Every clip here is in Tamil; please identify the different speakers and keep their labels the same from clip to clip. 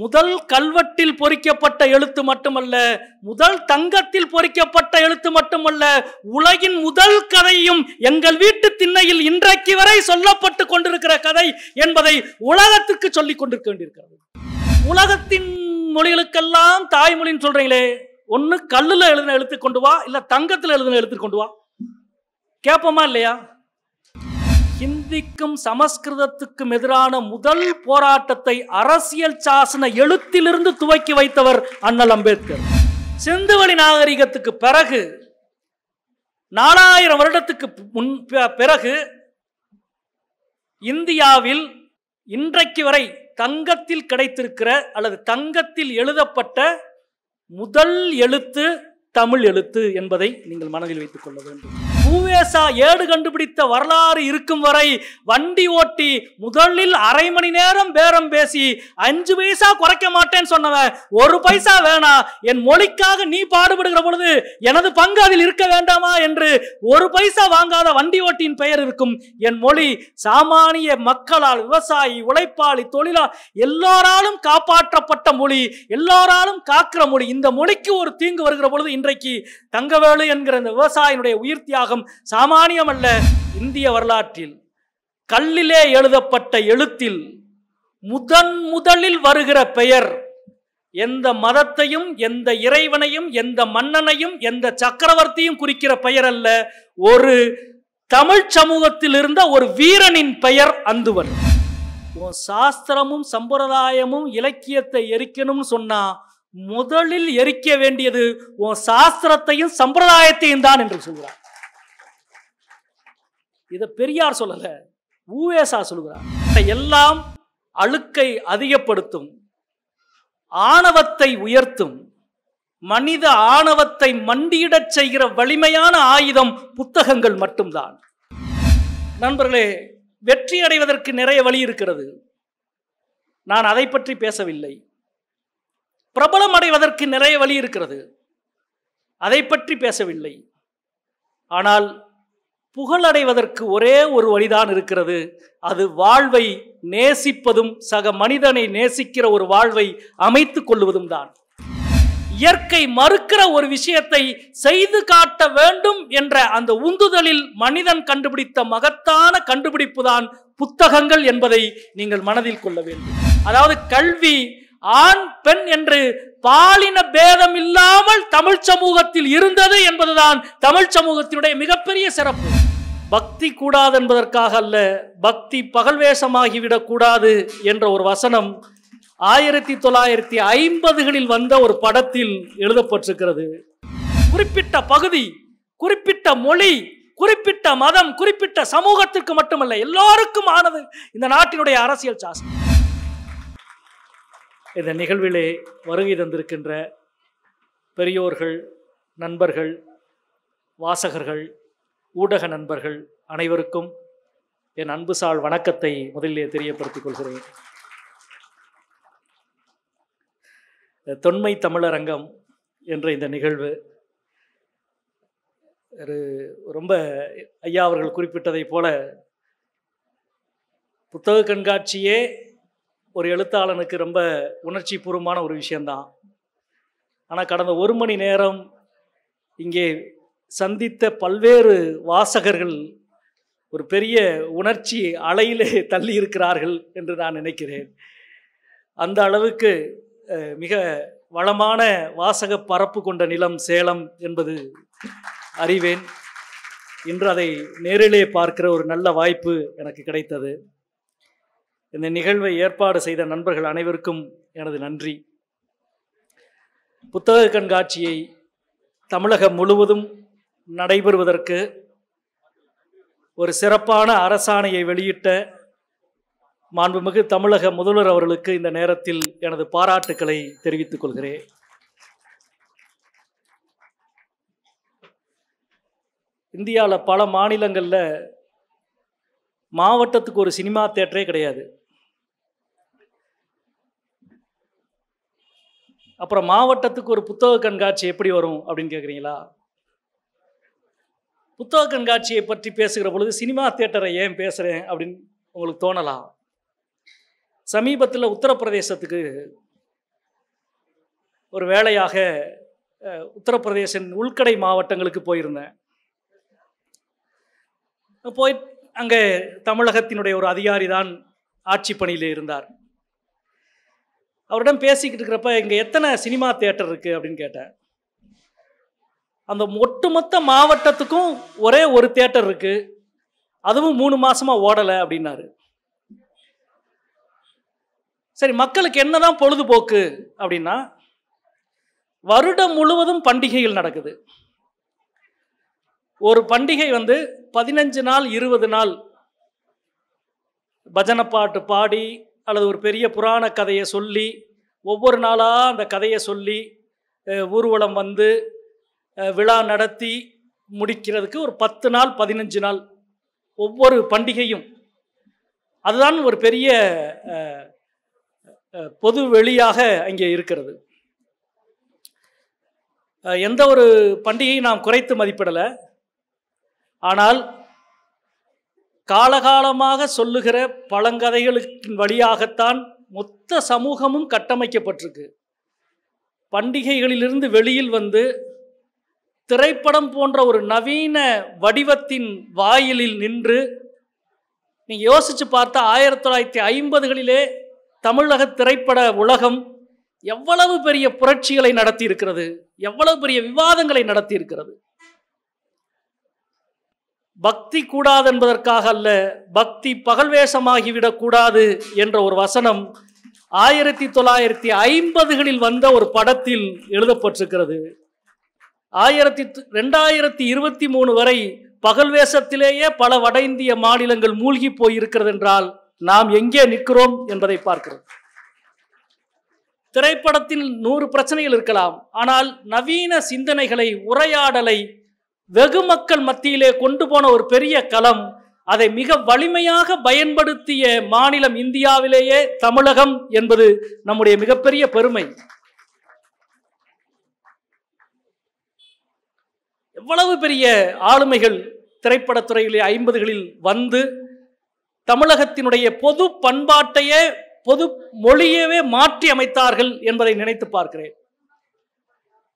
Speaker 1: முதல் கல்வெட்டில் பொறிக்கப்பட்ட எழுத்து மட்டுமல்ல முதல் தங்கத்தில் பொறிக்கப்பட்ட எழுத்து மட்டுமல்ல உலகின் முதல் கதையும் எங்கள் வீட்டு திண்ணையில் இன்றைக்கு வரை சொல்லப்பட்டு கொண்டிருக்கிற கதை என்பதை உலகத்துக்கு சொல்லிக் கொண்டிருக்க வேண்டியிருக்கிறது உலகத்தின் மொழிகளுக்கெல்லாம் தாய்மொழின்னு சொல்றீங்களே ஒன்று கல்லில் எழுதின எழுத்து கொண்டு வா இல்லை தங்கத்தில் எழுதின எழுத்து கொண்டு வா கேட்போமா இல்லையா ஹிந்திக்கும் சமஸ்கிருதத்துக்கும் எதிரான முதல் போராட்டத்தை அரசியல் சாசன எழுத்திலிருந்து துவக்கி வைத்தவர் அண்ணல் அம்பேத்கர் சிந்துவெளி நாகரிகத்துக்கு பிறகு நாலாயிரம் வருடத்துக்கு முன் பிறகு இந்தியாவில் இன்றைக்கு வரை தங்கத்தில் கிடைத்திருக்கிற அல்லது தங்கத்தில் எழுதப்பட்ட முதல் எழுத்து தமிழ் எழுத்து என்பதை நீங்கள் மனதில் வைத்துக் கொள்ள வேண்டும் மூவேசா ஏடு கண்டுபிடித்த வரலாறு இருக்கும் வரை வண்டி ஓட்டி முதலில் அரை மணி நேரம் பேரம் பேசி அஞ்சு பைசா குறைக்க மாட்டேன்னு சொன்னவன் ஒரு பைசா வேணா என் மொழிக்காக நீ பாடுபடுகிற பொழுது எனது பங்கு அதில் இருக்க வேண்டாமா என்று ஒரு பைசா வாங்காத வண்டி ஓட்டியின் பெயர் இருக்கும் என் மொழி சாமானிய மக்களால் விவசாயி உழைப்பாளி தொழிலா எல்லோராலும் காப்பாற்றப்பட்ட மொழி எல்லோராலும் காக்கிற மொழி இந்த மொழிக்கு ஒரு தீங்கு வருகிற பொழுது இன்றைக்கு தங்கவேலு என்கிற இந்த விவசாயினுடைய உயிர் தியாகம் சாமானியம் சாமானியமல்ல இந்திய வரலாற்றில் கல்லிலே எழுதப்பட்ட எழுத்தில் முதன் முதலில் வருகிற பெயர் எந்த மதத்தையும் எந்த இறைவனையும் எந்த மன்னனையும் எந்த சக்கரவர்த்தியும் குறிக்கிற பெயர் அல்ல ஒரு தமிழ் சமூகத்தில் இருந்த ஒரு வீரனின் பெயர் அந்துவன் உன் சாஸ்திரமும் சம்பிரதாயமும் இலக்கியத்தை எரிக்கணும்னு சொன்னா முதலில் எரிக்க வேண்டியது உன் சாஸ்திரத்தையும் சம்பிரதாயத்தையும் தான் என்று சொல்கிறார் இதை பெரியார் சொல்லலை ஊவேசா சொல்கிறார் எல்லாம் அழுக்கை அதிகப்படுத்தும் ஆணவத்தை உயர்த்தும் மனித ஆணவத்தை மண்டியிடச் செய்கிற வலிமையான ஆயுதம் புத்தகங்கள் மட்டும்தான் நண்பர்களே வெற்றி அடைவதற்கு நிறைய வழி இருக்கிறது நான் அதை பற்றி பேசவில்லை பிரபலம் அடைவதற்கு நிறைய வழி இருக்கிறது அதை பற்றி பேசவில்லை ஆனால் புகழடைவதற்கு ஒரே ஒரு வழிதான் இருக்கிறது அது வாழ்வை நேசிப்பதும் சக மனிதனை நேசிக்கிற ஒரு வாழ்வை அமைத்து கொள்வதும் தான் இயற்கை மறுக்கிற ஒரு விஷயத்தை செய்து காட்ட வேண்டும் என்ற அந்த உந்துதலில் மனிதன் கண்டுபிடித்த மகத்தான கண்டுபிடிப்பு தான் புத்தகங்கள் என்பதை நீங்கள் மனதில் கொள்ள வேண்டும் அதாவது கல்வி ஆண் பெண் என்று பாலின பேதம் இல்லாமல் தமிழ் சமூகத்தில் இருந்தது என்பதுதான் தமிழ் சமூகத்தினுடைய மிகப்பெரிய சிறப்பு பக்தி கூடாது என்பதற்காக அல்ல பக்தி பகல் கூடாது என்ற ஒரு வசனம் ஆயிரத்தி தொள்ளாயிரத்தி ஐம்பதுகளில் வந்த ஒரு படத்தில் எழுதப்பட்டிருக்கிறது குறிப்பிட்ட பகுதி குறிப்பிட்ட மொழி குறிப்பிட்ட மதம் குறிப்பிட்ட சமூகத்திற்கு மட்டுமல்ல எல்லாருக்கும் ஆனது இந்த நாட்டினுடைய அரசியல் சாசனம் இந்த நிகழ்விலே வருகை தந்திருக்கின்ற பெரியோர்கள் நண்பர்கள் வாசகர்கள் ஊடக நண்பர்கள் அனைவருக்கும் என் அன்பு சால் வணக்கத்தை முதலிலே தெரியப்படுத்திக் கொள்கிறேன் தொன்மை தமிழரங்கம் என்ற இந்த நிகழ்வு ஒரு ரொம்ப ஐயா அவர்கள் குறிப்பிட்டதை போல புத்தக கண்காட்சியே ஒரு எழுத்தாளனுக்கு ரொம்ப உணர்ச்சி பூர்வமான ஒரு விஷயந்தான் ஆனால் கடந்த ஒரு மணி நேரம் இங்கே சந்தித்த பல்வேறு வாசகர்கள் ஒரு பெரிய உணர்ச்சி அலையிலே தள்ளி இருக்கிறார்கள் என்று நான் நினைக்கிறேன் அந்த அளவுக்கு மிக வளமான வாசக பரப்பு கொண்ட நிலம் சேலம் என்பது அறிவேன் இன்று அதை நேரிலே பார்க்கிற ஒரு நல்ல வாய்ப்பு எனக்கு கிடைத்தது இந்த நிகழ்வை ஏற்பாடு செய்த நண்பர்கள் அனைவருக்கும் எனது நன்றி புத்தக கண்காட்சியை தமிழகம் முழுவதும் நடைபெறுவதற்கு ஒரு சிறப்பான அரசாணையை வெளியிட்ட மாண்புமிகு தமிழக முதல்வர் அவர்களுக்கு இந்த நேரத்தில் எனது பாராட்டுக்களை தெரிவித்துக் கொள்கிறேன் இந்தியாவில் பல மாநிலங்களில் மாவட்டத்துக்கு ஒரு சினிமா தேட்டரே கிடையாது அப்புறம் மாவட்டத்துக்கு ஒரு புத்தக கண்காட்சி எப்படி வரும் அப்படின்னு கேட்குறீங்களா புத்தக கண்காட்சியை பற்றி பேசுகிற பொழுது சினிமா தேட்டரை ஏன் பேசுகிறேன் அப்படின்னு உங்களுக்கு தோணலாம் சமீபத்தில் உத்தரப்பிரதேசத்துக்கு ஒரு வேலையாக உத்தரப்பிரதேசின் உள்கடை மாவட்டங்களுக்கு போயிருந்தேன் போய் அங்கே தமிழகத்தினுடைய ஒரு அதிகாரி தான் ஆட்சி பணியில் இருந்தார் அவரிடம் பேசிக்கிட்டு இருக்கிறப்ப இங்கே எத்தனை சினிமா தேட்டர் இருக்குது அப்படின்னு கேட்டேன் அந்த ஒட்டுமொத்த மாவட்டத்துக்கும் ஒரே ஒரு தேட்டர் இருக்கு அதுவும் மூணு மாசமா ஓடலை அப்படின்னாரு சரி மக்களுக்கு என்னதான் பொழுதுபோக்கு அப்படின்னா வருடம் முழுவதும் பண்டிகைகள் நடக்குது ஒரு பண்டிகை வந்து பதினஞ்சு நாள் இருபது நாள் பஜனை பாட்டு பாடி அல்லது ஒரு பெரிய புராண கதையை சொல்லி ஒவ்வொரு நாளாக அந்த கதையை சொல்லி ஊர்வலம் வந்து விழா நடத்தி முடிக்கிறதுக்கு ஒரு பத்து நாள் பதினஞ்சு நாள் ஒவ்வொரு பண்டிகையும் அதுதான் ஒரு பெரிய பொது வெளியாக அங்கே இருக்கிறது எந்த ஒரு பண்டிகையும் நாம் குறைத்து மதிப்பிடலை ஆனால் காலகாலமாக சொல்லுகிற பழங்கதைகளுக்கு வழியாகத்தான் மொத்த சமூகமும் கட்டமைக்கப்பட்டிருக்கு பண்டிகைகளிலிருந்து வெளியில் வந்து திரைப்படம் போன்ற ஒரு நவீன வடிவத்தின் வாயிலில் நின்று நீ யோசித்து பார்த்தா ஆயிரத்தி தொள்ளாயிரத்தி ஐம்பதுகளிலே தமிழக திரைப்பட உலகம் எவ்வளவு பெரிய புரட்சிகளை நடத்தி இருக்கிறது எவ்வளவு பெரிய விவாதங்களை நடத்தி இருக்கிறது பக்தி கூடாது என்பதற்காக அல்ல பக்தி பகல் கூடாது என்ற ஒரு வசனம் ஆயிரத்தி தொள்ளாயிரத்தி ஐம்பதுகளில் வந்த ஒரு படத்தில் எழுதப்பட்டிருக்கிறது ஆயிரத்தி ரெண்டாயிரத்தி இருபத்தி மூணு வரை பகல் வேசத்திலேயே பல வட இந்திய மாநிலங்கள் மூழ்கி போயிருக்கிறது என்றால் நாம் எங்கே நிற்கிறோம் என்பதை பார்க்கிறது திரைப்படத்தில் நூறு பிரச்சனைகள் இருக்கலாம் ஆனால் நவீன சிந்தனைகளை உரையாடலை வெகு மக்கள் மத்தியிலே கொண்டு போன ஒரு பெரிய களம் அதை மிக வலிமையாக பயன்படுத்திய மாநிலம் இந்தியாவிலேயே தமிழகம் என்பது நம்முடைய மிகப்பெரிய பெருமை எவ்வளவு பெரிய ஆளுமைகள் திரைப்படத்துறையிலே ஐம்பதுகளில் வந்து தமிழகத்தினுடைய பொது பண்பாட்டையே பொது மொழியவே மாற்றி அமைத்தார்கள் என்பதை நினைத்து பார்க்கிறேன்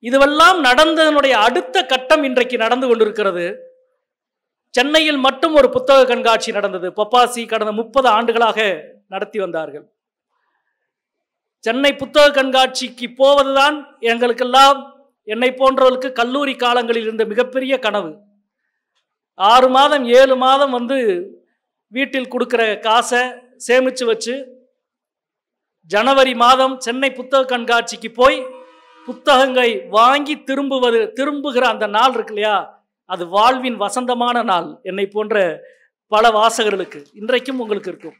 Speaker 1: இதுவெல்லாம் நடந்ததனுடைய அடுத்த கட்டம் இன்றைக்கு நடந்து கொண்டிருக்கிறது சென்னையில் மட்டும் ஒரு புத்தக கண்காட்சி நடந்தது பப்பாசி கடந்த முப்பது ஆண்டுகளாக நடத்தி வந்தார்கள் சென்னை புத்தக கண்காட்சிக்கு போவதுதான் எங்களுக்கெல்லாம் என்னை போன்றவர்களுக்கு கல்லூரி காலங்களில் இருந்த மிகப்பெரிய கனவு ஆறு மாதம் ஏழு மாதம் வந்து வீட்டில் கொடுக்குற காசை சேமித்து வச்சு ஜனவரி மாதம் சென்னை புத்தக கண்காட்சிக்கு போய் புத்தகங்களை வாங்கி திரும்புவது திரும்புகிற அந்த நாள் இருக்கு இல்லையா அது வாழ்வின் வசந்தமான நாள் என்னை போன்ற பல வாசகர்களுக்கு இன்றைக்கும் உங்களுக்கு இருக்கும்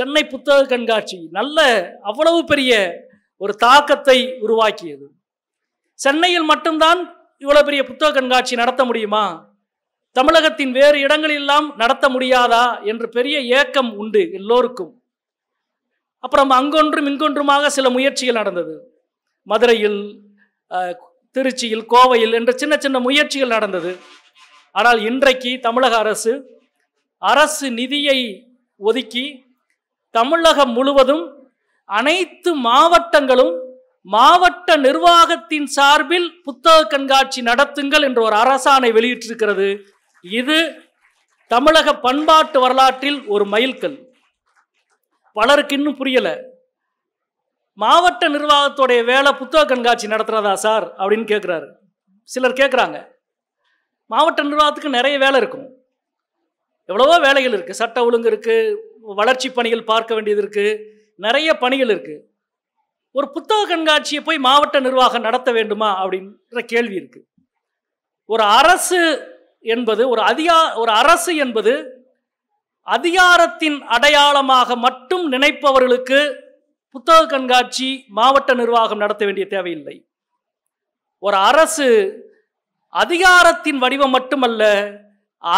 Speaker 1: சென்னை புத்தக கண்காட்சி நல்ல அவ்வளவு பெரிய ஒரு தாக்கத்தை உருவாக்கியது சென்னையில் மட்டும்தான் இவ்வளோ பெரிய புத்தக கண்காட்சி நடத்த முடியுமா தமிழகத்தின் வேறு இடங்களெல்லாம் நடத்த முடியாதா என்று பெரிய ஏக்கம் உண்டு எல்லோருக்கும் அப்புறம் அங்கொன்றும் இங்கொன்றுமாக சில முயற்சிகள் நடந்தது மதுரையில் திருச்சியில் கோவையில் என்ற சின்ன சின்ன முயற்சிகள் நடந்தது ஆனால் இன்றைக்கு தமிழக அரசு அரசு நிதியை ஒதுக்கி தமிழகம் முழுவதும் அனைத்து மாவட்டங்களும் மாவட்ட நிர்வாகத்தின் சார்பில் புத்தக கண்காட்சி நடத்துங்கள் என்ற ஒரு அரசாணை வெளியிட்டிருக்கிறது இது தமிழக பண்பாட்டு வரலாற்றில் ஒரு மைல்கல் பலருக்கு இன்னும் புரியலை மாவட்ட நிர்வாகத்துடைய வேலை புத்தக கண்காட்சி நடத்துறதா சார் அப்படின்னு கேட்குறாரு சிலர் கேட்குறாங்க மாவட்ட நிர்வாகத்துக்கு நிறைய வேலை இருக்கும் எவ்வளவோ வேலைகள் இருக்குது சட்ட ஒழுங்கு இருக்குது வளர்ச்சி பணிகள் பார்க்க வேண்டியது இருக்குது நிறைய பணிகள் இருக்குது ஒரு புத்தக கண்காட்சியை போய் மாவட்ட நிர்வாகம் நடத்த வேண்டுமா அப்படின்ற கேள்வி இருக்குது ஒரு அரசு என்பது ஒரு அதிகா ஒரு அரசு என்பது அதிகாரத்தின் அடையாளமாக மட்டும் நினைப்பவர்களுக்கு புத்தக கண்காட்சி மாவட்ட நிர்வாகம் நடத்த வேண்டிய தேவையில்லை ஒரு அரசு அதிகாரத்தின் வடிவம் மட்டுமல்ல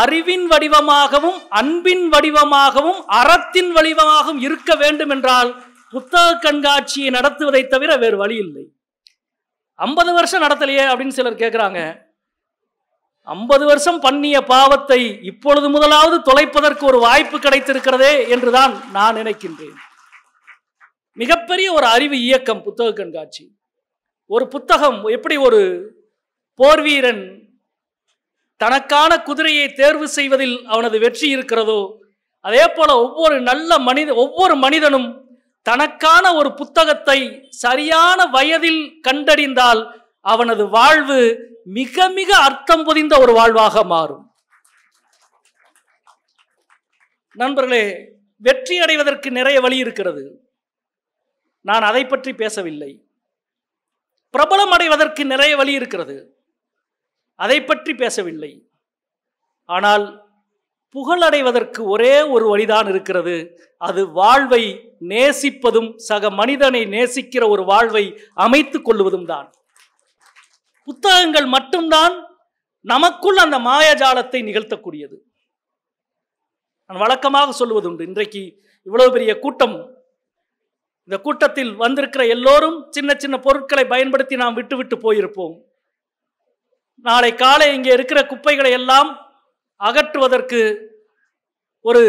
Speaker 1: அறிவின் வடிவமாகவும் அன்பின் வடிவமாகவும் அறத்தின் வடிவமாகவும் இருக்க வேண்டும் என்றால் புத்தக கண்காட்சியை நடத்துவதை தவிர வேறு வழி இல்லை ஐம்பது வருஷம் நடத்தலையே அப்படின்னு சிலர் கேட்குறாங்க ஐம்பது வருஷம் பண்ணிய பாவத்தை இப்பொழுது முதலாவது தொலைப்பதற்கு ஒரு வாய்ப்பு கிடைத்திருக்கிறதே என்றுதான் நான் நினைக்கின்றேன் மிகப்பெரிய ஒரு அறிவு இயக்கம் புத்தக கண்காட்சி ஒரு புத்தகம் எப்படி ஒரு போர்வீரன் தனக்கான குதிரையை தேர்வு செய்வதில் அவனது வெற்றி இருக்கிறதோ அதே போல ஒவ்வொரு நல்ல மனித ஒவ்வொரு மனிதனும் தனக்கான ஒரு புத்தகத்தை சரியான வயதில் கண்டறிந்தால் அவனது வாழ்வு மிக மிக அர்த்தம் புதிந்த ஒரு வாழ்வாக மாறும் நண்பர்களே வெற்றி அடைவதற்கு நிறைய வழி இருக்கிறது நான் அதை பற்றி பேசவில்லை பிரபலம் அடைவதற்கு நிறைய வழி இருக்கிறது அதை பற்றி பேசவில்லை ஆனால் புகழடைவதற்கு ஒரே ஒரு வழிதான் இருக்கிறது அது வாழ்வை நேசிப்பதும் சக மனிதனை நேசிக்கிற ஒரு வாழ்வை அமைத்து கொள்வதும் தான் புத்தகங்கள் மட்டும்தான் நமக்குள் அந்த மாயஜாலத்தை நிகழ்த்தக்கூடியது நான் வழக்கமாக உண்டு இன்றைக்கு இவ்வளவு பெரிய கூட்டம் இந்த கூட்டத்தில் வந்திருக்கிற எல்லோரும் சின்ன சின்ன பொருட்களை பயன்படுத்தி நாம் விட்டுவிட்டு போயிருப்போம் நாளை காலை இங்கே இருக்கிற குப்பைகளை எல்லாம் அகற்றுவதற்கு ஒரு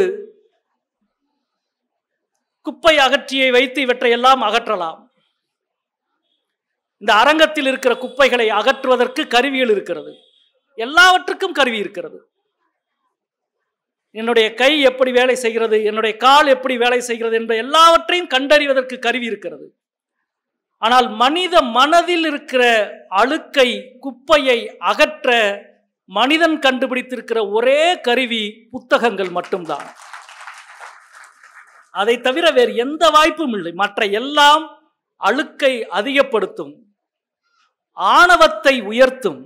Speaker 1: குப்பை அகற்றியை வைத்து இவற்றையெல்லாம் அகற்றலாம் இந்த அரங்கத்தில் இருக்கிற குப்பைகளை அகற்றுவதற்கு கருவிகள் இருக்கிறது எல்லாவற்றுக்கும் கருவி இருக்கிறது என்னுடைய கை எப்படி வேலை செய்கிறது என்னுடைய கால் எப்படி வேலை செய்கிறது என்பது எல்லாவற்றையும் கண்டறிவதற்கு கருவி இருக்கிறது ஆனால் மனித மனதில் இருக்கிற அழுக்கை குப்பையை அகற்ற மனிதன் கண்டுபிடித்திருக்கிற ஒரே கருவி புத்தகங்கள் மட்டும்தான் அதை தவிர வேறு எந்த வாய்ப்பும் இல்லை மற்ற எல்லாம் அழுக்கை அதிகப்படுத்தும் ஆணவத்தை உயர்த்தும்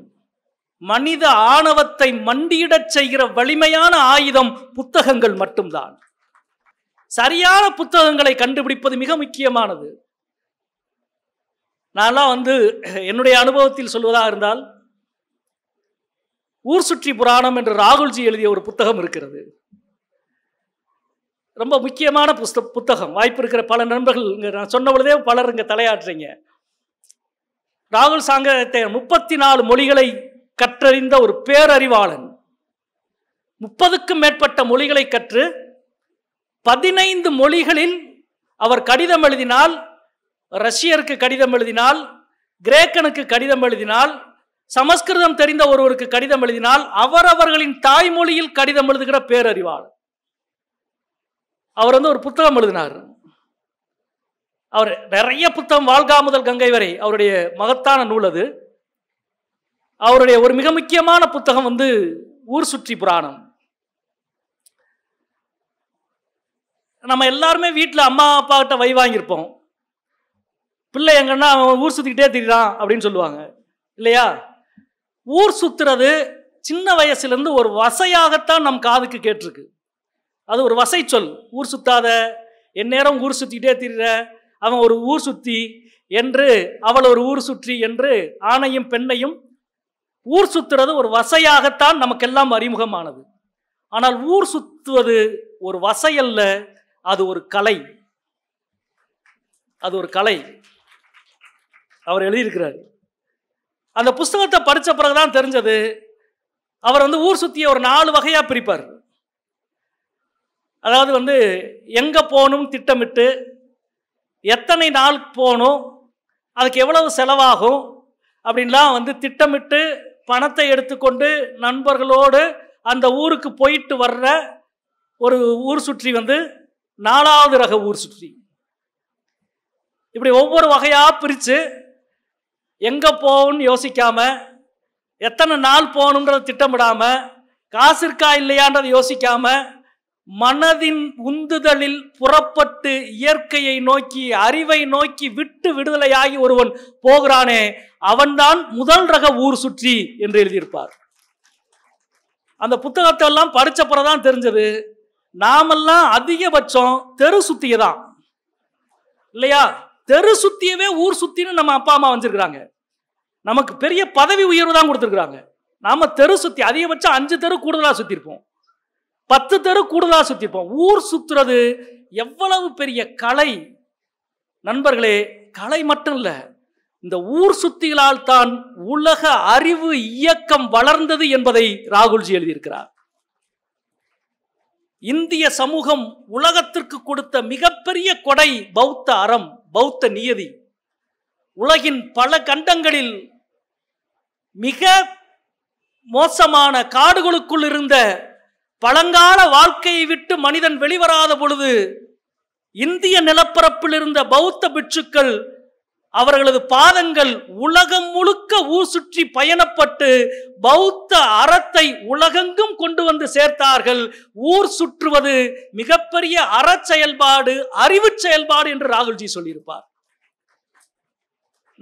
Speaker 1: மனித ஆணவத்தை மண்டியிடச் செய்கிற வலிமையான ஆயுதம் புத்தகங்கள் மட்டும்தான் சரியான புத்தகங்களை கண்டுபிடிப்பது மிக முக்கியமானது நான்லாம் வந்து என்னுடைய அனுபவத்தில் சொல்வதாக இருந்தால் ஊர் சுற்றி புராணம் என்று ராகுல்ஜி எழுதிய ஒரு புத்தகம் இருக்கிறது ரொம்ப முக்கியமான புஸ்த புத்தகம் வாய்ப்பு இருக்கிற பல நண்பர்கள் இங்கே நான் சொன்ன பொழுதே பலர் இங்கே தலையாற்றுறீங்க ராகுல் சாங்கத்தை முப்பத்தி நாலு மொழிகளை கற்றறிந்த ஒரு பேரறிவாளன் முப்பதுக்கும் மேற்பட்ட மொழிகளை கற்று பதினைந்து மொழிகளில் அவர் கடிதம் எழுதினால் ரஷ்யருக்கு கடிதம் எழுதினால் கிரேக்கனுக்கு கடிதம் எழுதினால் சமஸ்கிருதம் தெரிந்த ஒருவருக்கு கடிதம் எழுதினால் அவரவர்களின் தாய்மொழியில் கடிதம் எழுதுகிற பேரறிவாளர் அவர் வந்து ஒரு புத்தகம் எழுதினார் அவர் நிறைய புத்தகம் வாழ்கா முதல் கங்கை வரை அவருடைய மகத்தான நூல் அது அவருடைய ஒரு மிக முக்கியமான புத்தகம் வந்து ஊர் சுற்றி புராணம் நம்ம எல்லாருமே வீட்டில் அம்மா அப்பா கிட்ட வை வாங்கியிருப்போம் பிள்ளை எங்கன்னா அவன் ஊர் சுற்றிக்கிட்டே திரிகிறான் அப்படின்னு சொல்லுவாங்க இல்லையா ஊர் சுற்றுறது சின்ன வயசுலேருந்து ஒரு வசையாகத்தான் நம் காதுக்கு கேட்டிருக்கு அது ஒரு வசை சொல் ஊர் சுத்தாத என் நேரம் ஊர் சுற்றிக்கிட்டே திரிகிற அவன் ஒரு ஊர் சுற்றி என்று அவள் ஒரு ஊர் சுற்றி என்று ஆணையும் பெண்ணையும் ஊர் சுற்றுறது ஒரு வசையாகத்தான் நமக்கெல்லாம் அறிமுகமானது ஆனால் ஊர் சுற்றுவது ஒரு வசை அல்ல அது ஒரு கலை அது ஒரு கலை அவர் எழுதியிருக்கிறார் அந்த புஸ்தகத்தை படித்த பிறகு தான் தெரிஞ்சது அவர் வந்து ஊர் சுத்திய ஒரு நாலு வகையாக பிரிப்பார் அதாவது வந்து எங்கே போகணும் திட்டமிட்டு எத்தனை நாள் போகணும் அதுக்கு எவ்வளவு செலவாகும் அப்படின்லாம் வந்து திட்டமிட்டு பணத்தை எடுத்துக்கொண்டு நண்பர்களோடு அந்த ஊருக்கு போயிட்டு வர்ற ஒரு ஊர் சுற்றி வந்து நாலாவது ரக ஊர் சுற்றி இப்படி ஒவ்வொரு வகையாக பிரித்து எங்கே போகணும்னு யோசிக்காமல் எத்தனை நாள் போகணுன்றதை திட்டமிடாமல் காசு இருக்கா இல்லையான்றதை யோசிக்காமல் மனதின் உந்துதலில் புறப்பட்டு இயற்கையை நோக்கி அறிவை நோக்கி விட்டு விடுதலையாகி ஒருவன் போகிறானே அவன்தான் முதல் ரக ஊர் சுற்றி என்று எழுதியிருப்பார் அந்த புத்தகத்தை எல்லாம் தான் தெரிஞ்சது நாமெல்லாம் அதிகபட்சம் தெரு சுத்தியதான் இல்லையா தெரு சுத்தியவே ஊர் சுத்தின்னு நம்ம அப்பா அம்மா வச்சிருக்கிறாங்க நமக்கு பெரிய பதவி உயர்வு தான் கொடுத்துருக்குறாங்க நாம் தெரு சுற்றி அதிகபட்சம் அஞ்சு தெரு கூடுதலாக சுத்திருப்போம் பத்து தெரு கூடுதலாக சுத்திருப்போம் ஊர் சுற்றுறது எவ்வளவு பெரிய கலை நண்பர்களே கலை மட்டும் இல்லை இந்த ஊர் சுத்திகளால் தான் உலக அறிவு இயக்கம் வளர்ந்தது என்பதை ராகுல்ஜி எழுதியிருக்கிறார் இந்திய சமூகம் உலகத்திற்கு கொடுத்த மிகப்பெரிய கொடை பௌத்த அறம் பௌத்த நியதி உலகின் பல கண்டங்களில் மிக மோசமான காடுகளுக்குள் இருந்த பழங்கால வாழ்க்கையை விட்டு மனிதன் வெளிவராத பொழுது இந்திய நிலப்பரப்பில் இருந்த பௌத்த பிட்சுக்கள் அவர்களது பாதங்கள் உலகம் முழுக்க ஊர் சுற்றி பயணப்பட்டு பௌத்த அறத்தை உலகெங்கும் கொண்டு வந்து சேர்த்தார்கள் ஊர் சுற்றுவது மிகப்பெரிய அற செயல்பாடு அறிவு செயல்பாடு என்று ராகுல்ஜி சொல்லியிருப்பார்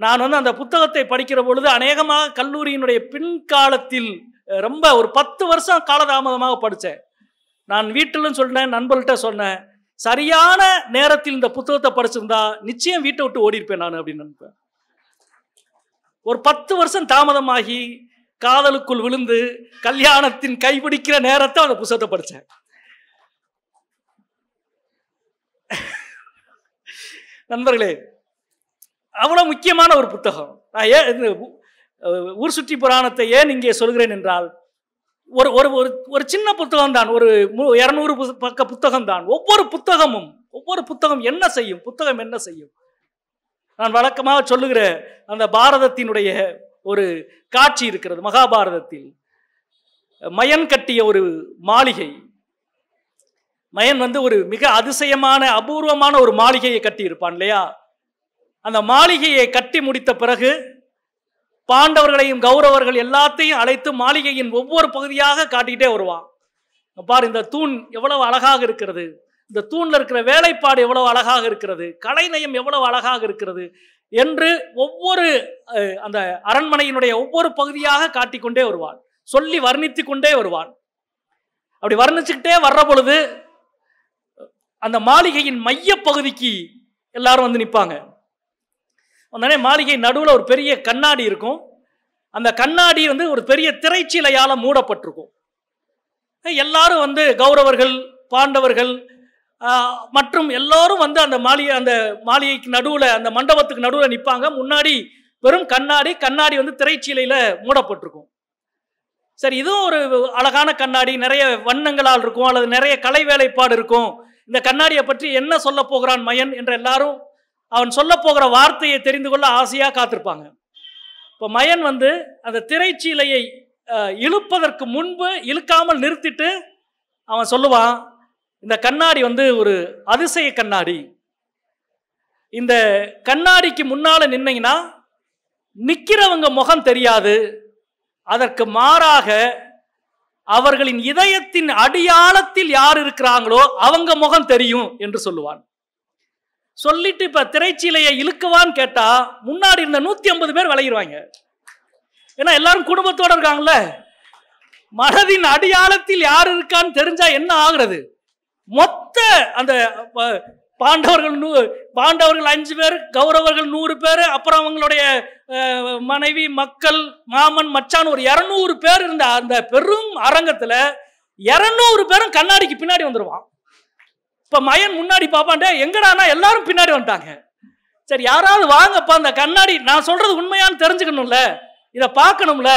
Speaker 1: நான் வந்து அந்த புத்தகத்தை படிக்கிற பொழுது அநேகமாக கல்லூரியினுடைய பின்காலத்தில் ரொம்ப ஒரு பத்து வருஷம் காலதாமதமாக படித்தேன் நான் வீட்டிலும் சொன்னேன் நண்பர்கள்ட்ட சொன்னேன் சரியான நேரத்தில் இந்த புத்தகத்தை படிச்சிருந்தா நிச்சயம் வீட்டை விட்டு ஓடி இருப்பேன் நான் அப்படின்னு நினைப்பேன் ஒரு பத்து வருஷம் தாமதமாகி காதலுக்குள் விழுந்து கல்யாணத்தின் கைபிடிக்கிற நேரத்தை அந்த புத்தகத்தை படித்தேன் நண்பர்களே அவ்வளோ முக்கியமான ஒரு புத்தகம் நான் ஏன் ஊர் சுற்றி புராணத்தை ஏன் இங்கே சொல்கிறேன் என்றால் ஒரு ஒரு ஒரு ஒரு சின்ன புத்தகம் தான் ஒரு இரநூறு பக்க புத்தகம் தான் ஒவ்வொரு புத்தகமும் ஒவ்வொரு புத்தகம் என்ன செய்யும் புத்தகம் என்ன செய்யும் நான் வழக்கமாக சொல்லுகிற அந்த பாரதத்தினுடைய ஒரு காட்சி இருக்கிறது மகாபாரதத்தில் மயன் கட்டிய ஒரு மாளிகை மயன் வந்து ஒரு மிக அதிசயமான அபூர்வமான ஒரு மாளிகையை கட்டியிருப்பான் இல்லையா அந்த மாளிகையை கட்டி முடித்த பிறகு பாண்டவர்களையும் கௌரவர்கள் எல்லாத்தையும் அழைத்து மாளிகையின் ஒவ்வொரு பகுதியாக காட்டிக்கிட்டே வருவான் பார் இந்த தூண் எவ்வளவு அழகாக இருக்கிறது இந்த தூணில் இருக்கிற வேலைப்பாடு எவ்வளவு அழகாக இருக்கிறது கலைநயம் எவ்வளவு அழகாக இருக்கிறது என்று ஒவ்வொரு அந்த அரண்மனையினுடைய ஒவ்வொரு பகுதியாக காட்டிக்கொண்டே வருவான் சொல்லி வர்ணித்து கொண்டே வருவான் அப்படி வர்ணிச்சுக்கிட்டே வர்ற பொழுது அந்த மாளிகையின் மைய பகுதிக்கு எல்லாரும் வந்து நிற்பாங்க உடனே மாளிகை நடுவில் ஒரு பெரிய கண்ணாடி இருக்கும் அந்த கண்ணாடி வந்து ஒரு பெரிய திரைச்சிலையால் மூடப்பட்டிருக்கும் எல்லாரும் வந்து கௌரவர்கள் பாண்டவர்கள் மற்றும் எல்லாரும் வந்து அந்த மாளிகை அந்த மாளிகைக்கு நடுவில் அந்த மண்டபத்துக்கு நடுவில் நிற்பாங்க முன்னாடி வெறும் கண்ணாடி கண்ணாடி வந்து திரைச்சீலையில் மூடப்பட்டிருக்கும் சரி இதுவும் ஒரு அழகான கண்ணாடி நிறைய வண்ணங்களால் இருக்கும் அல்லது நிறைய கலை வேலைப்பாடு இருக்கும் இந்த கண்ணாடியை பற்றி என்ன சொல்ல போகிறான் மயன் என்று எல்லாரும் அவன் சொல்ல போகிற வார்த்தையை தெரிந்து கொள்ள ஆசையாக காத்திருப்பாங்க இப்போ மயன் வந்து அந்த திரைச்சீலையை இழுப்பதற்கு முன்பு இழுக்காமல் நிறுத்திட்டு அவன் சொல்லுவான் இந்த கண்ணாடி வந்து ஒரு அதிசய கண்ணாடி இந்த கண்ணாடிக்கு முன்னால் நின்னீங்கன்னா நிற்கிறவங்க முகம் தெரியாது அதற்கு மாறாக அவர்களின் இதயத்தின் அடியாளத்தில் யார் இருக்கிறாங்களோ அவங்க முகம் தெரியும் என்று சொல்லுவான் சொல்லிட்டு இப்போ திரைச்சீலையை இழுக்கவான்னு கேட்டால் முன்னாடி இருந்த நூற்றி ஐம்பது பேர் விளையிடுவாங்க ஏன்னா எல்லாரும் குடும்பத்தோடு இருக்காங்கல்ல மனதின் அடையாளத்தில் யார் இருக்கான்னு தெரிஞ்சா என்ன ஆகுறது மொத்த அந்த பாண்டவர்கள் நூ பாண்டவர்கள் அஞ்சு பேர் கௌரவர்கள் நூறு பேர் அப்புறம் அவங்களுடைய மனைவி மக்கள் மாமன் மச்சான் ஒரு இரநூறு பேர் இருந்த அந்த பெரும் அரங்கத்தில் இரநூறு பேரும் கண்ணாடிக்கு பின்னாடி வந்துடுவான் இப்போ மயன் முன்னாடி பார்ப்பான்டே எங்கடானா எல்லாரும் பின்னாடி வந்துட்டாங்க சரி யாராவது வாங்கப்பா அந்த கண்ணாடி நான் சொல்றது உண்மையானு தெரிஞ்சுக்கணும்ல இதை பார்க்கணும்ல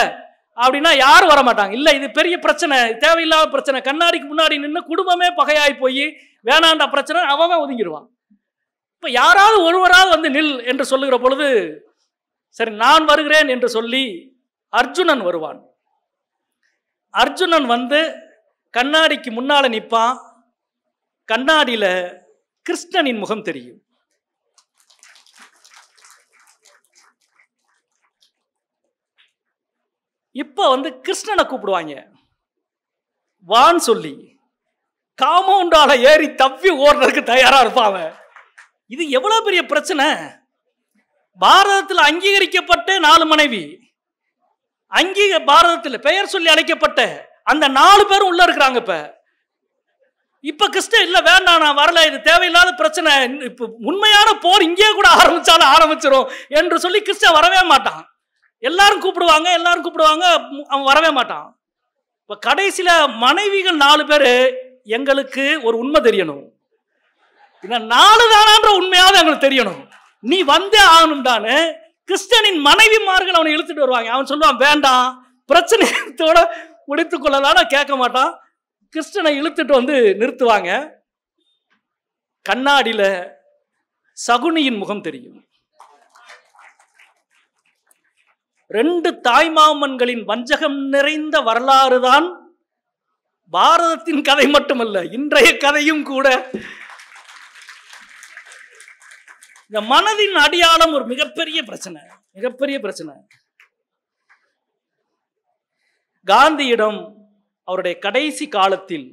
Speaker 1: அப்படின்னா யாரும் வர மாட்டாங்க இல்லை இது பெரிய பிரச்சனை தேவையில்லாத பிரச்சனை கண்ணாடிக்கு முன்னாடி நின்று குடும்பமே பகையாய் போய் வேணாண்ட பிரச்சனை அவன் ஒதுங்கிடுவான் இப்போ யாராவது ஒருவராவது வந்து நில் என்று சொல்லுகிற பொழுது சரி நான் வருகிறேன் என்று சொல்லி அர்ஜுனன் வருவான் அர்ஜுனன் வந்து கண்ணாடிக்கு முன்னால் நிற்பான் கண்ணாடியில் கிருஷ்ணனின் முகம் தெரியும் இப்போ வந்து கிருஷ்ணனை கூப்பிடுவாங்க வான் சொல்லி காமௌண்டால ஏறி தப்பி ஓடுறதுக்கு தயாராக இருப்பாங்க இது எவ்வளோ பெரிய பிரச்சனை பாரதத்தில் அங்கீகரிக்கப்பட்ட நாலு மனைவி அங்கீக பாரதத்தில் பெயர் சொல்லி அழைக்கப்பட்ட அந்த நாலு பேரும் உள்ள இருக்கிறாங்க இப்போ இப்போ கிறிஸ்டன் இல்லை வேண்டாம் நான் வரல இது தேவையில்லாத பிரச்சனை இப்போ உண்மையான போர் இங்கேயே கூட ஆரம்பித்தாலும் ஆரம்பிச்சிடும் என்று சொல்லி கிறிஸ்டன் வரவே மாட்டான் எல்லாரும் கூப்பிடுவாங்க எல்லாரும் கூப்பிடுவாங்க அவன் வரவே மாட்டான் இப்போ கடைசியில் மனைவிகள் நாலு பேர் எங்களுக்கு ஒரு உண்மை தெரியணும் இல்லை நாலு தானான்ற உண்மையாவது எங்களுக்கு தெரியணும் நீ வந்தே ஆகணும்டான்னு கிறிஸ்டனின் மனைவிமார்கள் அவனை இழுத்துட்டு வருவாங்க அவன் சொல்லுவான் வேண்டாம் பிரச்சனையத்தோட முடித்து கொள்ளலாம் கேட்க மாட்டான் கிறிஸ்டனை இழுத்துட்டு வந்து நிறுத்துவாங்க கண்ணாடியில் சகுனியின் முகம் தெரியும் ரெண்டு தாய்மாமன்களின் வஞ்சகம் நிறைந்த வரலாறு தான் பாரதத்தின் கதை மட்டுமல்ல இன்றைய கதையும் கூட இந்த மனதின் அடையாளம் ஒரு மிகப்பெரிய பிரச்சனை மிகப்பெரிய பிரச்சனை காந்தியிடம் அவருடைய கடைசி காலத்தில்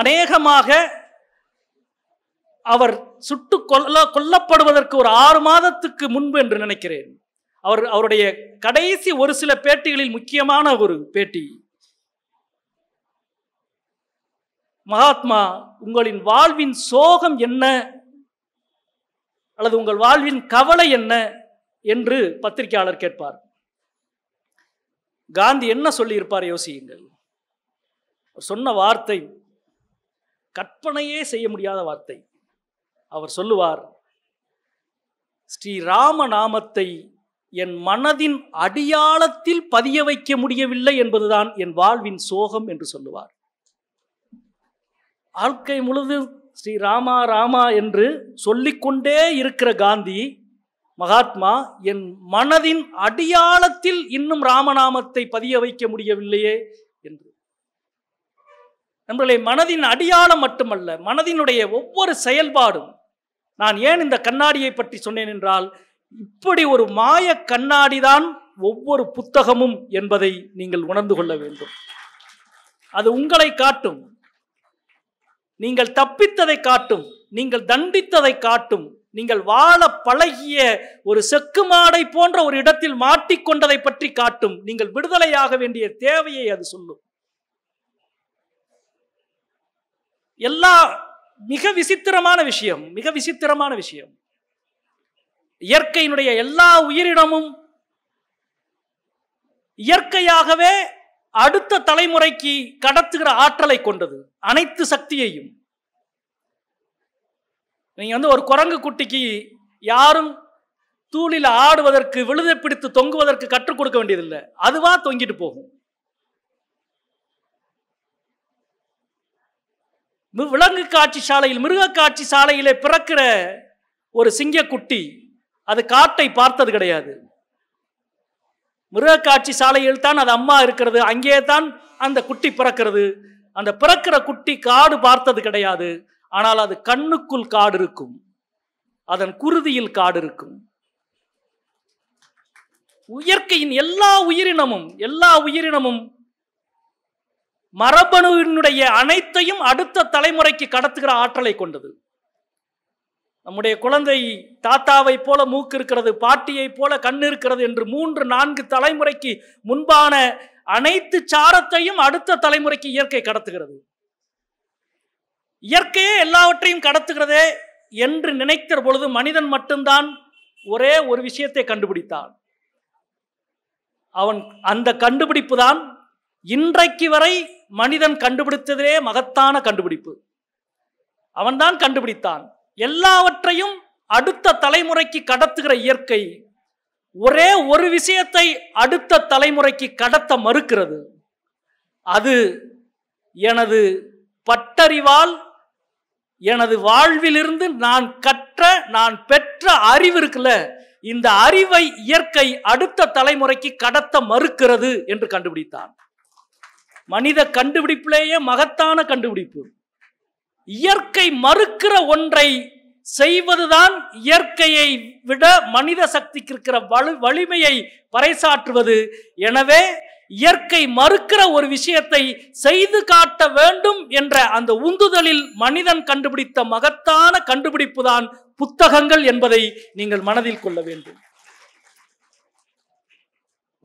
Speaker 1: அநேகமாக அவர் சுட்டு கொல்ல கொல்லப்படுவதற்கு ஒரு ஆறு மாதத்துக்கு முன்பு என்று நினைக்கிறேன் அவர் அவருடைய கடைசி ஒரு சில பேட்டிகளில் முக்கியமான ஒரு பேட்டி மகாத்மா உங்களின் வாழ்வின் சோகம் என்ன அல்லது உங்கள் வாழ்வின் கவலை என்ன என்று பத்திரிகையாளர் கேட்பார் காந்தி என்ன சொல்லியிருப்பார் யோசியுங்கள் சொன்ன வார்த்தை கற்பனையே செய்ய முடியாத வார்த்தை அவர் சொல்லுவார் ஸ்ரீராம நாமத்தை என் மனதின் அடியாளத்தில் பதிய வைக்க முடியவில்லை என்பதுதான் என் வாழ்வின் சோகம் என்று சொல்லுவார் வாழ்க்கை முழுது ஸ்ரீ ராமா ராமா என்று சொல்லிக்கொண்டே இருக்கிற காந்தி மகாத்மா என் மனதின் அடியாளத்தில் இன்னும் ராமநாமத்தை பதிய வைக்க முடியவில்லையே என்று நம்மளுடைய மனதின் அடியாளம் மட்டுமல்ல மனதினுடைய ஒவ்வொரு செயல்பாடும் நான் ஏன் இந்த கண்ணாடியை பற்றி சொன்னேன் என்றால் இப்படி ஒரு மாய கண்ணாடிதான் ஒவ்வொரு புத்தகமும் என்பதை நீங்கள் உணர்ந்து கொள்ள வேண்டும் அது உங்களை காட்டும் நீங்கள் தப்பித்ததை காட்டும் நீங்கள் தண்டித்ததை காட்டும் நீங்கள் வாழ பழகிய ஒரு செக்கு மாடை போன்ற ஒரு இடத்தில் மாட்டிக்கொண்டதை பற்றி காட்டும் நீங்கள் விடுதலையாக வேண்டிய தேவையை அது சொல்லும் எல்லா மிக விசித்திரமான விஷயம் மிக விசித்திரமான விஷயம் இயற்கையினுடைய எல்லா உயிரினமும் இயற்கையாகவே அடுத்த தலைமுறைக்கு கடத்துகிற ஆற்றலை கொண்டது அனைத்து சக்தியையும் நீங்கள் வந்து ஒரு குரங்கு குட்டிக்கு யாரும் தூளில் ஆடுவதற்கு விழுதை பிடித்து தொங்குவதற்கு கற்றுக் கொடுக்க வேண்டியதில்லை அதுவா தொங்கிட்டு போகும் விலங்கு காட்சி சாலையில் மிருக காட்சி சாலையிலே பிறக்கிற ஒரு சிங்கக்குட்டி அது காட்டை பார்த்தது கிடையாது மிருக காட்சி சாலையில் தான் அது அம்மா இருக்கிறது அங்கே தான் அந்த குட்டி பிறக்கிறது அந்த பிறக்கிற குட்டி காடு பார்த்தது கிடையாது ஆனால் அது கண்ணுக்குள் காடு இருக்கும் அதன் குருதியில் காடு இருக்கும் இயற்கையின் எல்லா உயிரினமும் எல்லா உயிரினமும் மரபணுவினுடைய அனைத்தையும் அடுத்த தலைமுறைக்கு கடத்துகிற ஆற்றலை கொண்டது நம்முடைய குழந்தை தாத்தாவை போல மூக்கு இருக்கிறது பாட்டியை போல கண் இருக்கிறது என்று மூன்று நான்கு தலைமுறைக்கு முன்பான அனைத்து சாரத்தையும் அடுத்த தலைமுறைக்கு இயற்கை கடத்துகிறது இயற்கையே எல்லாவற்றையும் கடத்துகிறதே என்று நினைக்கிற பொழுது மனிதன் மட்டும்தான் ஒரே ஒரு விஷயத்தை கண்டுபிடித்தான் அவன் அந்த கண்டுபிடிப்பு தான் இன்றைக்கு வரை மனிதன் கண்டுபிடித்ததே மகத்தான கண்டுபிடிப்பு அவன்தான் கண்டுபிடித்தான் எல்லாவற்றையும் அடுத்த தலைமுறைக்கு கடத்துகிற இயற்கை ஒரே ஒரு விஷயத்தை அடுத்த தலைமுறைக்கு கடத்த மறுக்கிறது அது எனது பட்டறிவால் எனது வாழ்விலிருந்து நான் கற்ற நான் பெற்ற அறிவு இருக்குல்ல இந்த அறிவை இயற்கை அடுத்த தலைமுறைக்கு கடத்த மறுக்கிறது என்று கண்டுபிடித்தான் மனித கண்டுபிடிப்பிலேயே மகத்தான கண்டுபிடிப்பு இயற்கை மறுக்கிற ஒன்றை செய்வதுதான் இயற்கையை விட மனித சக்திக்கு இருக்கிற வலு வலிமையை பறைசாற்றுவது எனவே இயற்கை மறுக்கிற ஒரு விஷயத்தை செய்து காட்ட வேண்டும் என்ற அந்த உந்துதலில் மனிதன் கண்டுபிடித்த மகத்தான கண்டுபிடிப்பு தான் புத்தகங்கள் என்பதை நீங்கள் மனதில் கொள்ள வேண்டும்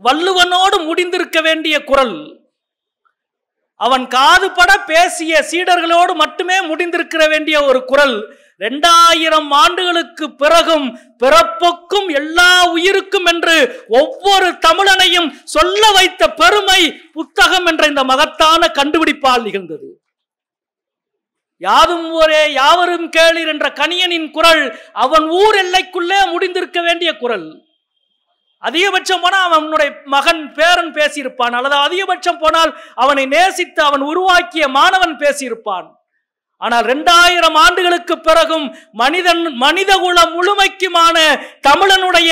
Speaker 1: வள்ளுவனோடு முடிந்திருக்க வேண்டிய குரல் அவன் காதுபட பேசிய சீடர்களோடு மட்டுமே முடிந்திருக்கிற வேண்டிய ஒரு குரல் ரெண்டாயிரம் ஆண்டுகளுக்கு பிறகும் பிறப்புக்கும் எல்லா உயிருக்கும் என்று ஒவ்வொரு தமிழனையும் சொல்ல வைத்த பெருமை புத்தகம் என்ற இந்த மகத்தான கண்டுபிடிப்பால் நிகழ்ந்தது யாதும் ஊரே யாவரும் கேளிர் என்ற கணியனின் குரல் அவன் ஊர் எல்லைக்குள்ளே முடிந்திருக்க வேண்டிய குரல் அதிகபட்சம் போனால் அவனுடைய மகன் பேரன் பேசியிருப்பான் அல்லது அதிகபட்சம் போனால் அவனை நேசித்து அவன் உருவாக்கிய மாணவன் பேசியிருப்பான் ஆனால் ரெண்டாயிரம் ஆண்டுகளுக்கு பிறகும் மனிதன் மனித குலம் முழுமைக்குமான தமிழனுடைய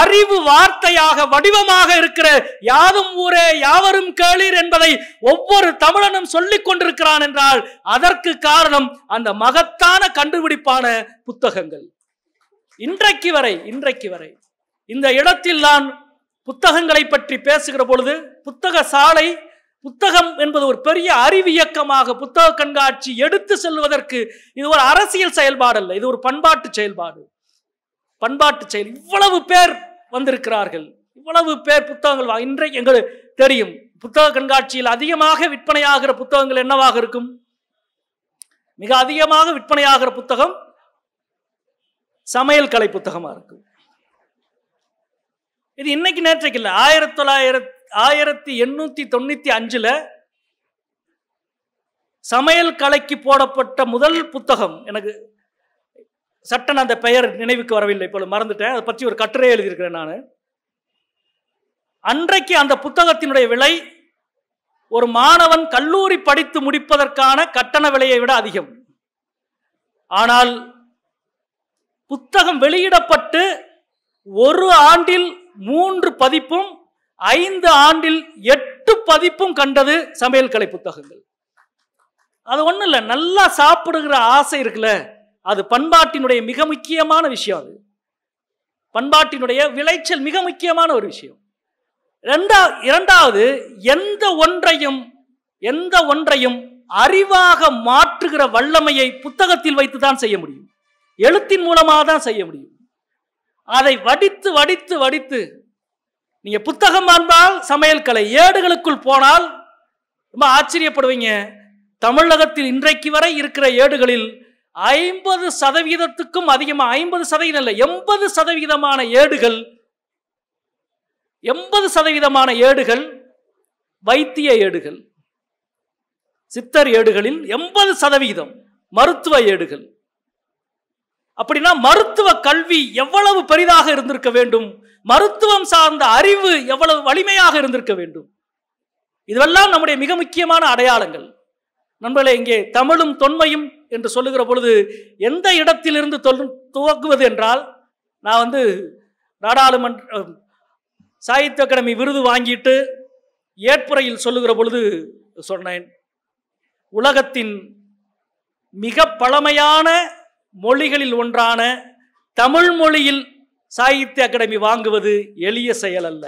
Speaker 1: அறிவு வார்த்தையாக வடிவமாக இருக்கிற யாதும் ஊரே யாவரும் கேளீர் என்பதை ஒவ்வொரு தமிழனும் சொல்லிக் கொண்டிருக்கிறான் என்றால் அதற்கு காரணம் அந்த மகத்தான கண்டுபிடிப்பான புத்தகங்கள் இன்றைக்கு வரை இன்றைக்கு வரை இந்த இடத்தில் நான் புத்தகங்களை பற்றி பேசுகிற பொழுது புத்தக சாலை புத்தகம் என்பது ஒரு பெரிய அறிவியக்கமாக புத்தக கண்காட்சி எடுத்து செல்வதற்கு இது ஒரு அரசியல் செயல்பாடு அல்ல இது ஒரு பண்பாட்டு செயல்பாடு பண்பாட்டு செயல் இவ்வளவு பேர் வந்திருக்கிறார்கள் இவ்வளவு பேர் புத்தகங்கள் இன்றைக்கு எங்களுக்கு தெரியும் புத்தக கண்காட்சியில் அதிகமாக விற்பனையாகிற புத்தகங்கள் என்னவாக இருக்கும் மிக அதிகமாக விற்பனையாகிற புத்தகம் சமையல் கலை புத்தகமாக இருக்கும் இது இன்னைக்கு நேற்றைக்கு இல்லை ஆயிரத்தி தொள்ளாயிரத்தி ஆயிரத்தி எண்ணூத்தி தொண்ணூத்தி அஞ்சுல சமையல் கலைக்கு போடப்பட்ட முதல் புத்தகம் எனக்கு சட்டன் அந்த பெயர் நினைவுக்கு வரவில்லை இப்போ மறந்துட்டேன் அதை பற்றி ஒரு கட்டுரை எழுதியிருக்கிறேன் நான் அன்றைக்கு அந்த புத்தகத்தினுடைய விலை ஒரு மாணவன் கல்லூரி படித்து முடிப்பதற்கான கட்டண விலையை விட அதிகம் ஆனால் புத்தகம் வெளியிடப்பட்டு ஒரு ஆண்டில் மூன்று பதிப்பும் ஐந்து ஆண்டில் எட்டு பதிப்பும் கண்டது சமையல் கலை புத்தகங்கள் அது ஒன்றும் இல்லை நல்லா சாப்பிடுகிற ஆசை இருக்குல்ல அது பண்பாட்டினுடைய மிக முக்கியமான விஷயம் அது பண்பாட்டினுடைய விளைச்சல் மிக முக்கியமான ஒரு விஷயம் ரெண்டா இரண்டாவது எந்த ஒன்றையும் எந்த ஒன்றையும் அறிவாக மாற்றுகிற வல்லமையை புத்தகத்தில் வைத்து தான் செய்ய முடியும் எழுத்தின் மூலமாக தான் செய்ய முடியும் அதை வடித்து வடித்து வடித்து நீங்கள் புத்தகம் இருந்தால் சமையல் கலை ஏடுகளுக்குள் போனால் ரொம்ப ஆச்சரியப்படுவீங்க தமிழகத்தில் இன்றைக்கு வரை இருக்கிற ஏடுகளில் ஐம்பது சதவீதத்துக்கும் அதிகமாக ஐம்பது சதவீதம் இல்லை எண்பது சதவீதமான ஏடுகள் எண்பது சதவீதமான ஏடுகள் வைத்திய ஏடுகள் சித்தர் ஏடுகளில் எண்பது சதவீதம் மருத்துவ ஏடுகள் அப்படின்னா மருத்துவ கல்வி எவ்வளவு பெரிதாக இருந்திருக்க வேண்டும் மருத்துவம் சார்ந்த அறிவு எவ்வளவு வலிமையாக இருந்திருக்க வேண்டும் இதுவெல்லாம் நம்முடைய மிக முக்கியமான அடையாளங்கள் நண்பர்களே இங்கே தமிழும் தொன்மையும் என்று சொல்லுகிற பொழுது எந்த இடத்திலிருந்து தொல் துவக்குவது என்றால் நான் வந்து நாடாளுமன்ற சாகித்ய அகாடமி விருது வாங்கிட்டு ஏற்புரையில் சொல்லுகிற பொழுது சொன்னேன் உலகத்தின் மிக பழமையான மொழிகளில் ஒன்றான தமிழ் மொழியில் சாகித்ய அகாடமி வாங்குவது எளிய செயல் அல்ல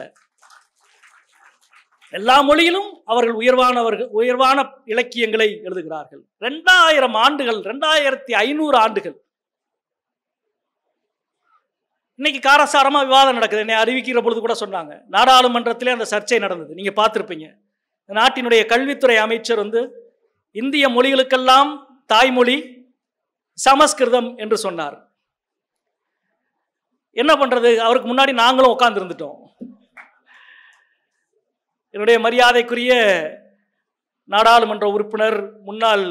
Speaker 1: எல்லா மொழியிலும் அவர்கள் உயர்வானவர்கள் உயர்வான இலக்கியங்களை எழுதுகிறார்கள் ரெண்டாயிரம் ஆண்டுகள் ரெண்டாயிரத்தி ஐநூறு ஆண்டுகள் இன்னைக்கு காரசாரமாக விவாதம் நடக்குது என்னை அறிவிக்கிற பொழுது கூட சொன்னாங்க நாடாளுமன்றத்திலே அந்த சர்ச்சை நடந்தது நீங்கள் பார்த்துருப்பீங்க நாட்டினுடைய கல்வித்துறை அமைச்சர் வந்து இந்திய மொழிகளுக்கெல்லாம் தாய்மொழி சமஸ்கிருதம் என்று சொன்னார் என்ன பண்ணுறது அவருக்கு முன்னாடி நாங்களும் உட்காந்துருந்துட்டோம் என்னுடைய மரியாதைக்குரிய நாடாளுமன்ற உறுப்பினர் முன்னாள்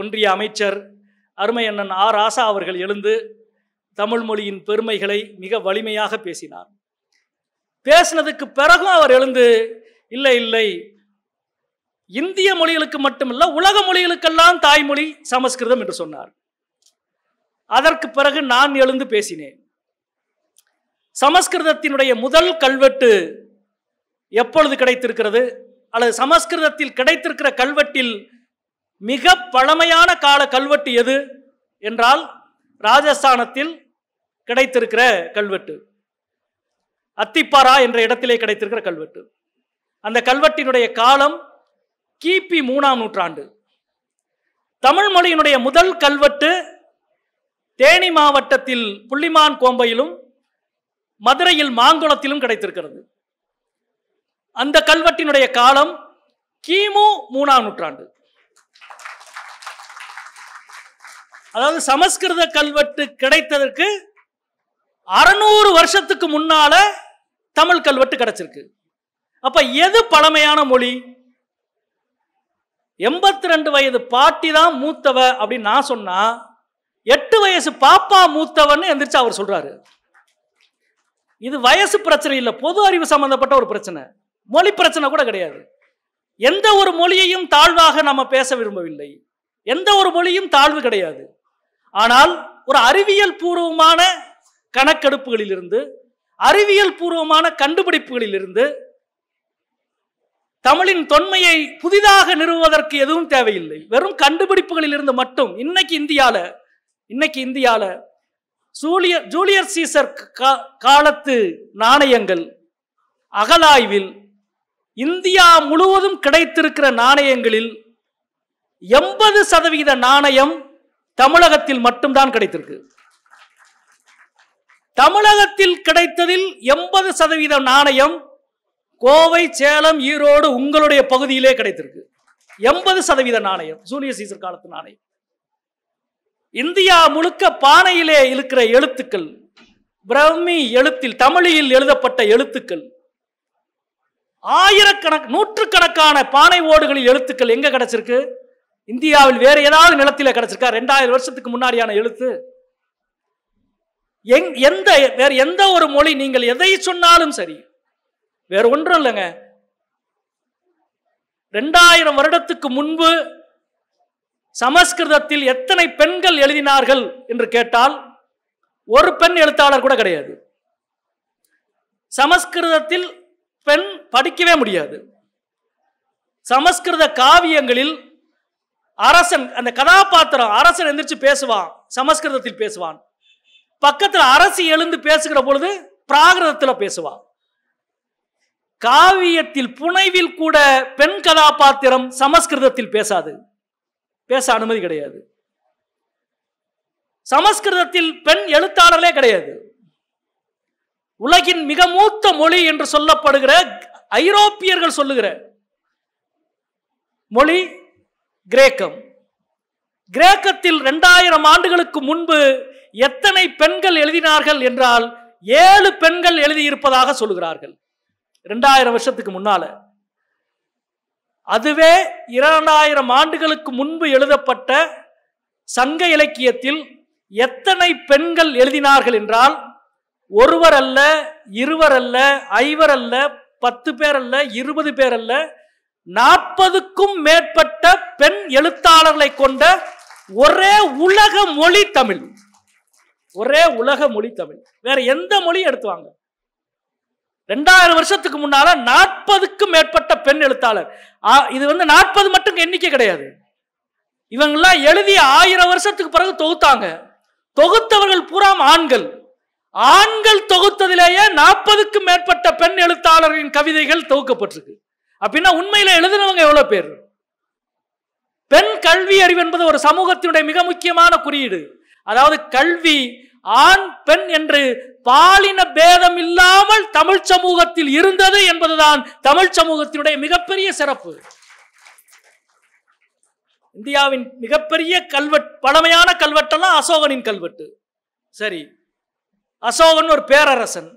Speaker 1: ஒன்றிய அமைச்சர் அருமை அண்ணன் ஆர் ராசா அவர்கள் எழுந்து தமிழ் மொழியின் பெருமைகளை மிக வலிமையாக பேசினார் பேசினதுக்கு பிறகும் அவர் எழுந்து இல்லை இல்லை இந்திய மொழிகளுக்கு மட்டுமல்ல உலக மொழிகளுக்கெல்லாம் தாய்மொழி சமஸ்கிருதம் என்று சொன்னார் அதற்கு பிறகு நான் எழுந்து பேசினேன் சமஸ்கிருதத்தினுடைய முதல் கல்வெட்டு எப்பொழுது கிடைத்திருக்கிறது அல்லது சமஸ்கிருதத்தில் கிடைத்திருக்கிற கல்வெட்டில் மிக பழமையான கால கல்வெட்டு எது என்றால் ராஜஸ்தானத்தில் கிடைத்திருக்கிற கல்வெட்டு அத்திப்பாரா என்ற இடத்திலே கிடைத்திருக்கிற கல்வெட்டு அந்த கல்வெட்டினுடைய காலம் கிபி மூணாம் நூற்றாண்டு தமிழ் மொழியினுடைய முதல் கல்வெட்டு தேனி மாவட்டத்தில் புள்ளிமான் கோம்பையிலும் மதுரையில் மாங்குளத்திலும் கிடைத்திருக்கிறது அந்த கல்வெட்டினுடைய காலம் கிமு மூணாம் நூற்றாண்டு அதாவது சமஸ்கிருத கல்வெட்டு கிடைத்ததற்கு அறநூறு வருஷத்துக்கு முன்னால தமிழ் கல்வெட்டு கிடைச்சிருக்கு அப்ப எது பழமையான மொழி எண்பத்தி ரெண்டு வயது பாட்டி தான் மூத்தவ அப்படின்னு நான் சொன்னா எட்டு வயசு பாப்பா மூத்தவன் எந்திரிச்சு அவர் சொல்றாரு இது வயசு பிரச்சனை இல்லை பொது அறிவு சம்பந்தப்பட்ட ஒரு பிரச்சனை மொழி பிரச்சனை கூட கிடையாது எந்த ஒரு மொழியையும் தாழ்வாக நம்ம பேச விரும்பவில்லை எந்த ஒரு மொழியும் தாழ்வு கிடையாது ஆனால் ஒரு அறிவியல் பூர்வமான கணக்கெடுப்புகளிலிருந்து அறிவியல் பூர்வமான கண்டுபிடிப்புகளிலிருந்து தமிழின் தொன்மையை புதிதாக நிறுவுவதற்கு எதுவும் தேவையில்லை வெறும் கண்டுபிடிப்புகளிலிருந்து மட்டும் இன்னைக்கு இந்தியாவில் இன்னைக்கு இந்தியாவில் ஜூலிய ஜூலியர் சீசர் காலத்து நாணயங்கள் அகலாய்வில் இந்தியா முழுவதும் கிடைத்திருக்கிற நாணயங்களில் எண்பது சதவிகித நாணயம் தமிழகத்தில் மட்டும்தான் கிடைத்திருக்கு தமிழகத்தில் கிடைத்ததில் எண்பது சதவீத நாணயம் கோவை சேலம் ஈரோடு உங்களுடைய பகுதியிலே கிடைத்திருக்கு எண்பது சதவீத நாணயம் சூரிய சீசர் காலத்து நாணயம் இந்தியா முழுக்க பானையிலே இருக்கிற எழுத்துக்கள் பிரம்மி எழுத்தில் தமிழில் எழுதப்பட்ட எழுத்துக்கள் ஆயிரக்கணக் நூற்றுக்கணக்கான பானை ஓடுகளின் எழுத்துக்கள் எங்க கிடைச்சிருக்கு இந்தியாவில் வேற ஏதாவது நிலத்தில் கிடைச்சிருக்கா ரெண்டாயிரம் வருஷத்துக்கு முன்னாடியான எழுத்து எங் எந்த வேற எந்த ஒரு மொழி நீங்கள் எதை சொன்னாலும் சரி வேற ஒன்றும் இல்லைங்க ரெண்டாயிரம் வருடத்துக்கு முன்பு சமஸ்கிருதத்தில் எத்தனை பெண்கள் எழுதினார்கள் என்று கேட்டால் ஒரு பெண் எழுத்தாளர் கூட கிடையாது சமஸ்கிருதத்தில் பெண் படிக்கவே முடியாது சமஸ்கிருத காவியங்களில் அரசன் அந்த கதாபாத்திரம் அரசன் எந்திரிச்சு பேசுவான் சமஸ்கிருதத்தில் பேசுவான் பக்கத்தில் அரசு எழுந்து பேசுகிற பொழுது பிராகிருதத்தில் பேசுவான் காவியத்தில் புனைவில் கூட பெண் கதாபாத்திரம் சமஸ்கிருதத்தில் பேசாது பேச அனுமதி கிடையாது சமஸ்கிருதத்தில் பெண் எழுத்தாளர்களே கிடையாது உலகின் மிக மூத்த மொழி என்று சொல்லப்படுகிற ஐரோப்பியர்கள் சொல்லுகிற மொழி கிரேக்கம் கிரேக்கத்தில் ரெண்டாயிரம் ஆண்டுகளுக்கு முன்பு எத்தனை பெண்கள் எழுதினார்கள் என்றால் ஏழு பெண்கள் எழுதியிருப்பதாக சொல்லுகிறார்கள் ரெண்டாயிரம் வருஷத்துக்கு முன்னால அதுவே இரண்டாயிரம் ஆண்டுகளுக்கு முன்பு எழுதப்பட்ட சங்க இலக்கியத்தில் எத்தனை பெண்கள் எழுதினார்கள் என்றால் ஒருவர் அல்ல இருவர் அல்ல ஐவர் அல்ல பத்து பேர் அல்ல இருபது பேர் அல்ல நாற்பதுக்கும் மேற்பட்ட பெண் எழுத்தாளர்களை கொண்ட ஒரே உலக மொழி தமிழ் ஒரே உலக மொழி தமிழ் வேற எந்த மொழியும் எடுத்துவாங்க ரெண்டாயிரம் வருஷத்துக்கு முன்னால நாற்பதுக்கும் மேற்பட்ட பெண் எழுத்தாளர் இது வந்து நாற்பது மட்டும் எண்ணிக்கை கிடையாது இவங்கெல்லாம் எழுதி ஆயிரம் வருஷத்துக்கு பிறகு தொகுத்தாங்க தொகுத்தவர்கள் பூராம் ஆண்கள் ஆண்கள் தொகுத்ததிலேயே நாற்பதுக்கும் மேற்பட்ட பெண் எழுத்தாளர்களின் கவிதைகள் தொகுக்கப்பட்டிருக்கு அப்படின்னா உண்மையில எழுதினவங்க எவ்வளவு பேர் பெண் கல்வி அறிவு என்பது ஒரு சமூகத்தினுடைய மிக முக்கியமான குறியீடு அதாவது கல்வி ஆண் பெண் என்று பாலின பேதம் இல்லாமல் தமிழ் சமூகத்தில் இருந்தது என்பதுதான் தமிழ் சமூகத்தினுடைய மிகப்பெரிய சிறப்பு இந்தியாவின் மிகப்பெரிய கல்வெட் பழமையான கல்வெட்டெல்லாம் அசோகனின் கல்வெட்டு சரி அசோகன் ஒரு பேரரசன்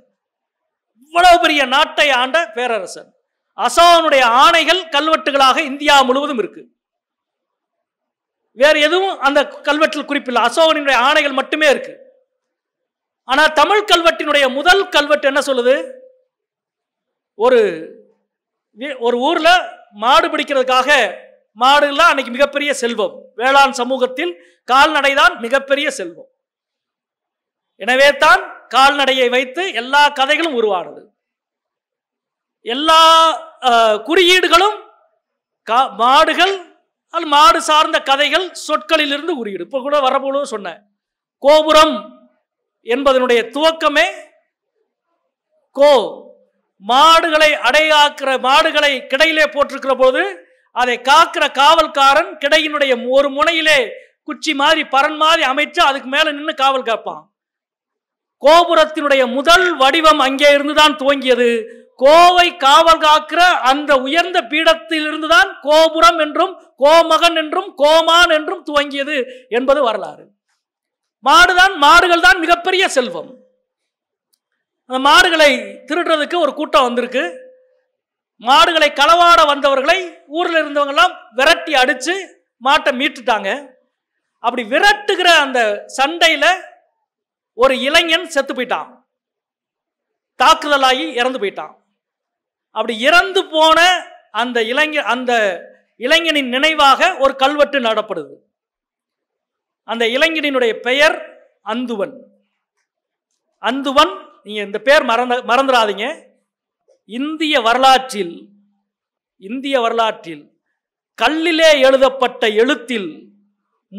Speaker 1: இவ்வளவு பெரிய நாட்டை ஆண்ட பேரரசன் அசோகனுடைய ஆணைகள் கல்வெட்டுகளாக இந்தியா முழுவதும் இருக்கு வேறு எதுவும் அந்த கல்வெட்டில் குறிப்பில்லை அசோகனுடைய ஆணைகள் மட்டுமே இருக்குது ஆனால் தமிழ் கல்வெட்டினுடைய முதல் கல்வெட்டு என்ன சொல்லுது ஒரு ஒரு ஊரில் மாடு பிடிக்கிறதுக்காக மாடுலாம் அன்னைக்கு மிகப்பெரிய செல்வம் வேளாண் சமூகத்தில் கால்நடை தான் மிகப்பெரிய செல்வம் எனவே தான் கால்நடையை வைத்து எல்லா கதைகளும் உருவானது எல்லா குறியீடுகளும் மாடுகள் மாடு சார்ந்த கதைகள் சொற்களிலிருந்து குறியீடு இப்போ கூட வரப்போலும் சொன்னேன் கோபுரம் என்பதனுடைய துவக்கமே கோ மாடுகளை அடையாக்குற மாடுகளை கிடையிலே போட்டிருக்கிற போது அதை காக்கிற காவல்காரன் கிடையினுடைய ஒரு முனையிலே குச்சி மாதிரி பரன் மாதிரி அமைச்சு அதுக்கு மேலே நின்று காவல் காப்பான் கோபுரத்தினுடைய முதல் வடிவம் அங்கே இருந்துதான் துவங்கியது கோவை காவல் காக்கிற அந்த உயர்ந்த பீடத்தில் இருந்துதான் கோபுரம் என்றும் கோமகன் என்றும் கோமான் என்றும் துவங்கியது என்பது வரலாறு மாடுதான் மாடுகள் தான் மிகப்பெரிய செல்வம் அந்த மாடுகளை திருடுறதுக்கு ஒரு கூட்டம் வந்திருக்கு மாடுகளை களவாட வந்தவர்களை ஊரில் இருந்தவங்கெல்லாம் விரட்டி அடித்து மாட்டை மீட்டுட்டாங்க அப்படி விரட்டுகிற அந்த சண்டையில் ஒரு இளைஞன் செத்து போயிட்டான் தாக்குதலாகி இறந்து போயிட்டான் அப்படி இறந்து போன அந்த இளைஞ அந்த இளைஞனின் நினைவாக ஒரு கல்வெட்டு நடப்படுது அந்த இளைஞனினுடைய பெயர் அந்துவன் அந்துவன் நீங்கள் இந்த பேர் மறந்த மறந்துடாதீங்க இந்திய வரலாற்றில் இந்திய வரலாற்றில் கல்லிலே எழுதப்பட்ட எழுத்தில்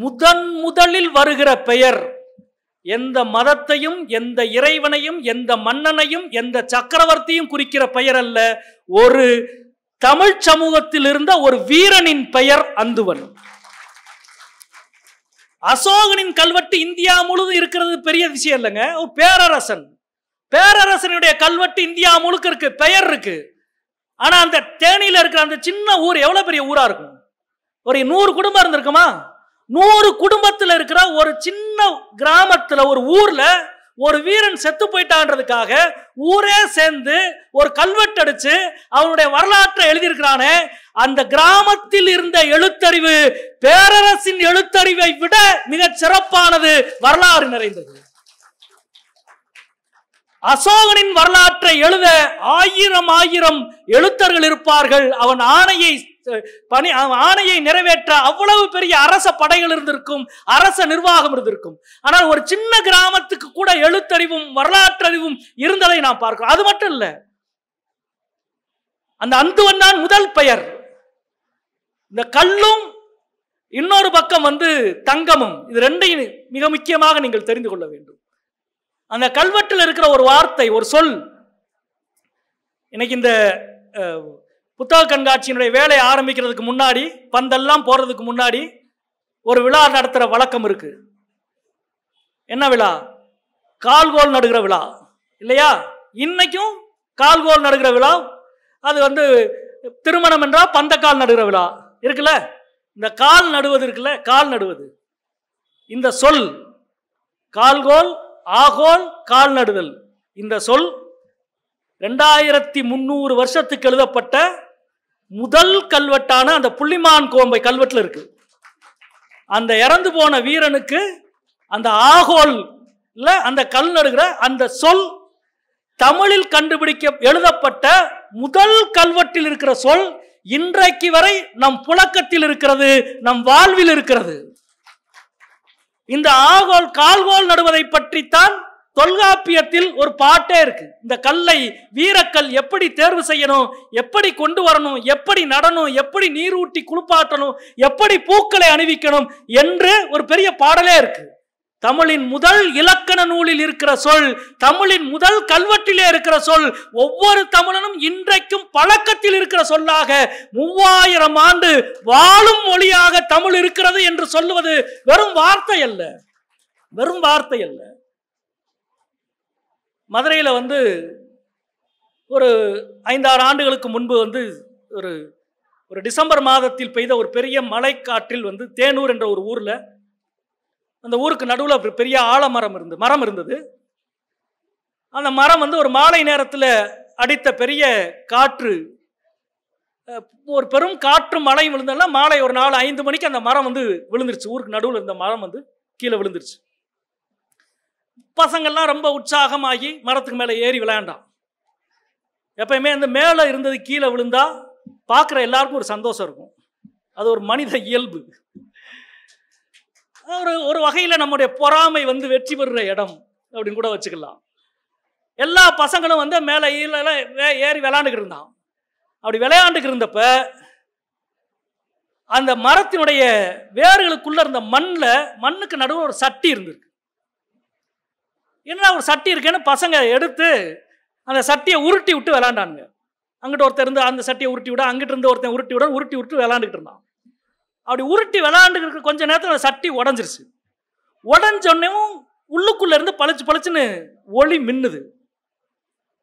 Speaker 1: முதன் முதலில் வருகிற பெயர் எந்த மதத்தையும் எந்த இறைவனையும் எந்த மன்னனையும் எந்த சக்கரவர்த்தியும் குறிக்கிற பெயர் அல்ல ஒரு தமிழ் சமூகத்தில் இருந்த ஒரு வீரனின் பெயர் அந்துவன் அசோகனின் கல்வெட்டு இந்தியா முழுதும் இருக்கிறது பெரிய விஷயம் இல்லைங்க ஒரு பேரரசன் பேரரசனுடைய கல்வெட்டு இந்தியா முழுக்க இருக்கு பெயர் இருக்கு ஆனா அந்த தேனியில இருக்கிற அந்த சின்ன ஊர் எவ்வளவு பெரிய ஊரா இருக்கும் ஒரு நூறு குடும்பம் இருந்திருக்குமா நூறு குடும்பத்தில் இருக்கிற ஒரு சின்ன கிராமத்தில் ஒரு ஊரில் ஒரு வீரன் செத்து போயிட்டான்றதுக்காக ஊரே சேர்ந்து ஒரு கல்வெட்டு அடிச்சு அவனுடைய வரலாற்றை எழுதியிருக்கிறானே அந்த கிராமத்தில் இருந்த எழுத்தறிவு பேரரசின் எழுத்தறிவை விட மிக சிறப்பானது வரலாறு நிறைந்தது அசோகனின் வரலாற்றை எழுத ஆயிரம் ஆயிரம் எழுத்தர்கள் இருப்பார்கள் அவன் ஆணையை பணி ஆணையை நிறைவேற்ற அவ்வளவு பெரிய அரச படைகள் இருந்திருக்கும் அரச நிர்வாகம் இருந்திருக்கும் ஆனால் ஒரு சின்ன கிராமத்துக்கு கூட எழுத்தறிவும் வரலாற்றறிவும் இருந்ததை நாம் பார்க்கிறோம் அது மட்டும் இல்ல அந்த அந்துவன் தான் முதல் பெயர் இந்த கல்லும் இன்னொரு பக்கம் வந்து தங்கமும் இது ரெண்டையும் மிக முக்கியமாக நீங்கள் தெரிந்து கொள்ள வேண்டும் அந்த கல்வெட்டில் இருக்கிற ஒரு வார்த்தை ஒரு சொல் இன்னைக்கு இந்த புத்தக கண்காட்சியினுடைய வேலையை ஆரம்பிக்கிறதுக்கு முன்னாடி பந்தெல்லாம் போகிறதுக்கு முன்னாடி ஒரு விழா நடத்துகிற வழக்கம் இருக்குது என்ன விழா கால்கோல் நடுகிற விழா இல்லையா இன்னைக்கும் கால்கோல் நடுகிற விழா அது வந்து திருமணம் என்றால் பந்தக்கால் நடுகிற விழா இருக்குல்ல இந்த கால் நடுவது இருக்குல்ல கால் நடுவது இந்த சொல் கால்கோல் ஆகோல் கால் நடுதல் இந்த சொல் ரெண்டாயிரத்தி முந்நூறு வருஷத்துக்கு எழுதப்பட்ட முதல் கல்வெட்டான அந்த புள்ளிமான் கோம்பை கல்வெட்டில் இருக்கு அந்த இறந்து போன வீரனுக்கு அந்த ஆகோல் அந்த கல் நடுகிற அந்த சொல் தமிழில் கண்டுபிடிக்க எழுதப்பட்ட முதல் கல்வெட்டில் இருக்கிற சொல் இன்றைக்கு வரை நம் புழக்கத்தில் இருக்கிறது நம் வாழ்வில் இருக்கிறது இந்த ஆகோல் கால்கோல் நடுவதை பற்றித்தான் தொல்காப்பியத்தில் ஒரு பாட்டே இருக்கு இந்த கல்லை வீரக்கல் எப்படி தேர்வு செய்யணும் எப்படி கொண்டு வரணும் எப்படி நடணும் எப்படி நீரூட்டி குளிப்பாட்டணும் எப்படி பூக்களை அணிவிக்கணும் என்று ஒரு பெரிய பாடலே இருக்கு தமிழின் முதல் இலக்கண நூலில் இருக்கிற சொல் தமிழின் முதல் கல்வெட்டிலே இருக்கிற சொல் ஒவ்வொரு தமிழனும் இன்றைக்கும் பழக்கத்தில் இருக்கிற சொல்லாக மூவாயிரம் ஆண்டு வாழும் மொழியாக தமிழ் இருக்கிறது என்று சொல்லுவது வெறும் வார்த்தை அல்ல வெறும் வார்த்தை அல்ல மதுரையில் வந்து ஒரு ஐந்தாறு ஆண்டுகளுக்கு முன்பு வந்து ஒரு ஒரு டிசம்பர் மாதத்தில் பெய்த ஒரு பெரிய மழைக்காற்றில் வந்து தேனூர் என்ற ஒரு ஊரில் அந்த ஊருக்கு நடுவில் பெரிய ஆலமரம் இருந்து மரம் இருந்தது அந்த மரம் வந்து ஒரு மாலை நேரத்தில் அடித்த பெரிய காற்று ஒரு பெரும் காற்று மழையும் விழுந்ததுனால மாலை ஒரு நாலு ஐந்து மணிக்கு அந்த மரம் வந்து விழுந்துருச்சு ஊருக்கு நடுவில் இருந்த மரம் வந்து கீழே விழுந்துருச்சு பசங்கள்லாம் ரொம்ப உற்சாகமாகி மரத்துக்கு மேலே ஏறி விளையாண்டான் எப்பயுமே அந்த மேலே இருந்தது கீழே விழுந்தா பார்க்குற எல்லாருக்கும் ஒரு சந்தோஷம் இருக்கும் அது ஒரு மனித இயல்பு ஒரு ஒரு வகையில் நம்முடைய பொறாமை வந்து வெற்றி பெறுற இடம் அப்படின்னு கூட வச்சுக்கலாம் எல்லா பசங்களும் வந்து மேலே ஏறி விளையாண்டுக்கிட்டு இருந்தான் அப்படி விளையாண்டுக்கிட்டு இருந்தப்ப அந்த மரத்தினுடைய வேர்களுக்குள்ளே இருந்த மண்ணில் மண்ணுக்கு நடுவில் ஒரு சட்டி இருந்திருக்கு என்ன ஒரு சட்டி இருக்கேன்னு பசங்க எடுத்து அந்த சட்டியை உருட்டி விட்டு விளாண்டானுங்க அங்கிட்ட ஒருத்தர் இருந்து அந்த சட்டியை உருட்டி விட அங்கிட்ட இருந்து ஒருத்தன் உருட்டி விட உருட்டி விட்டு விளாண்டுக்கிட்டு இருந்தான் அப்படி உருட்டி விளாண்டுக்கிட்டு கொஞ்ச நேரத்தில் அந்த சட்டி உடஞ்சிருச்சு உடஞ்சோடனேவும் உள்ளுக்குள்ளே இருந்து பளிச்சு பளிச்சுன்னு ஒளி மின்னுது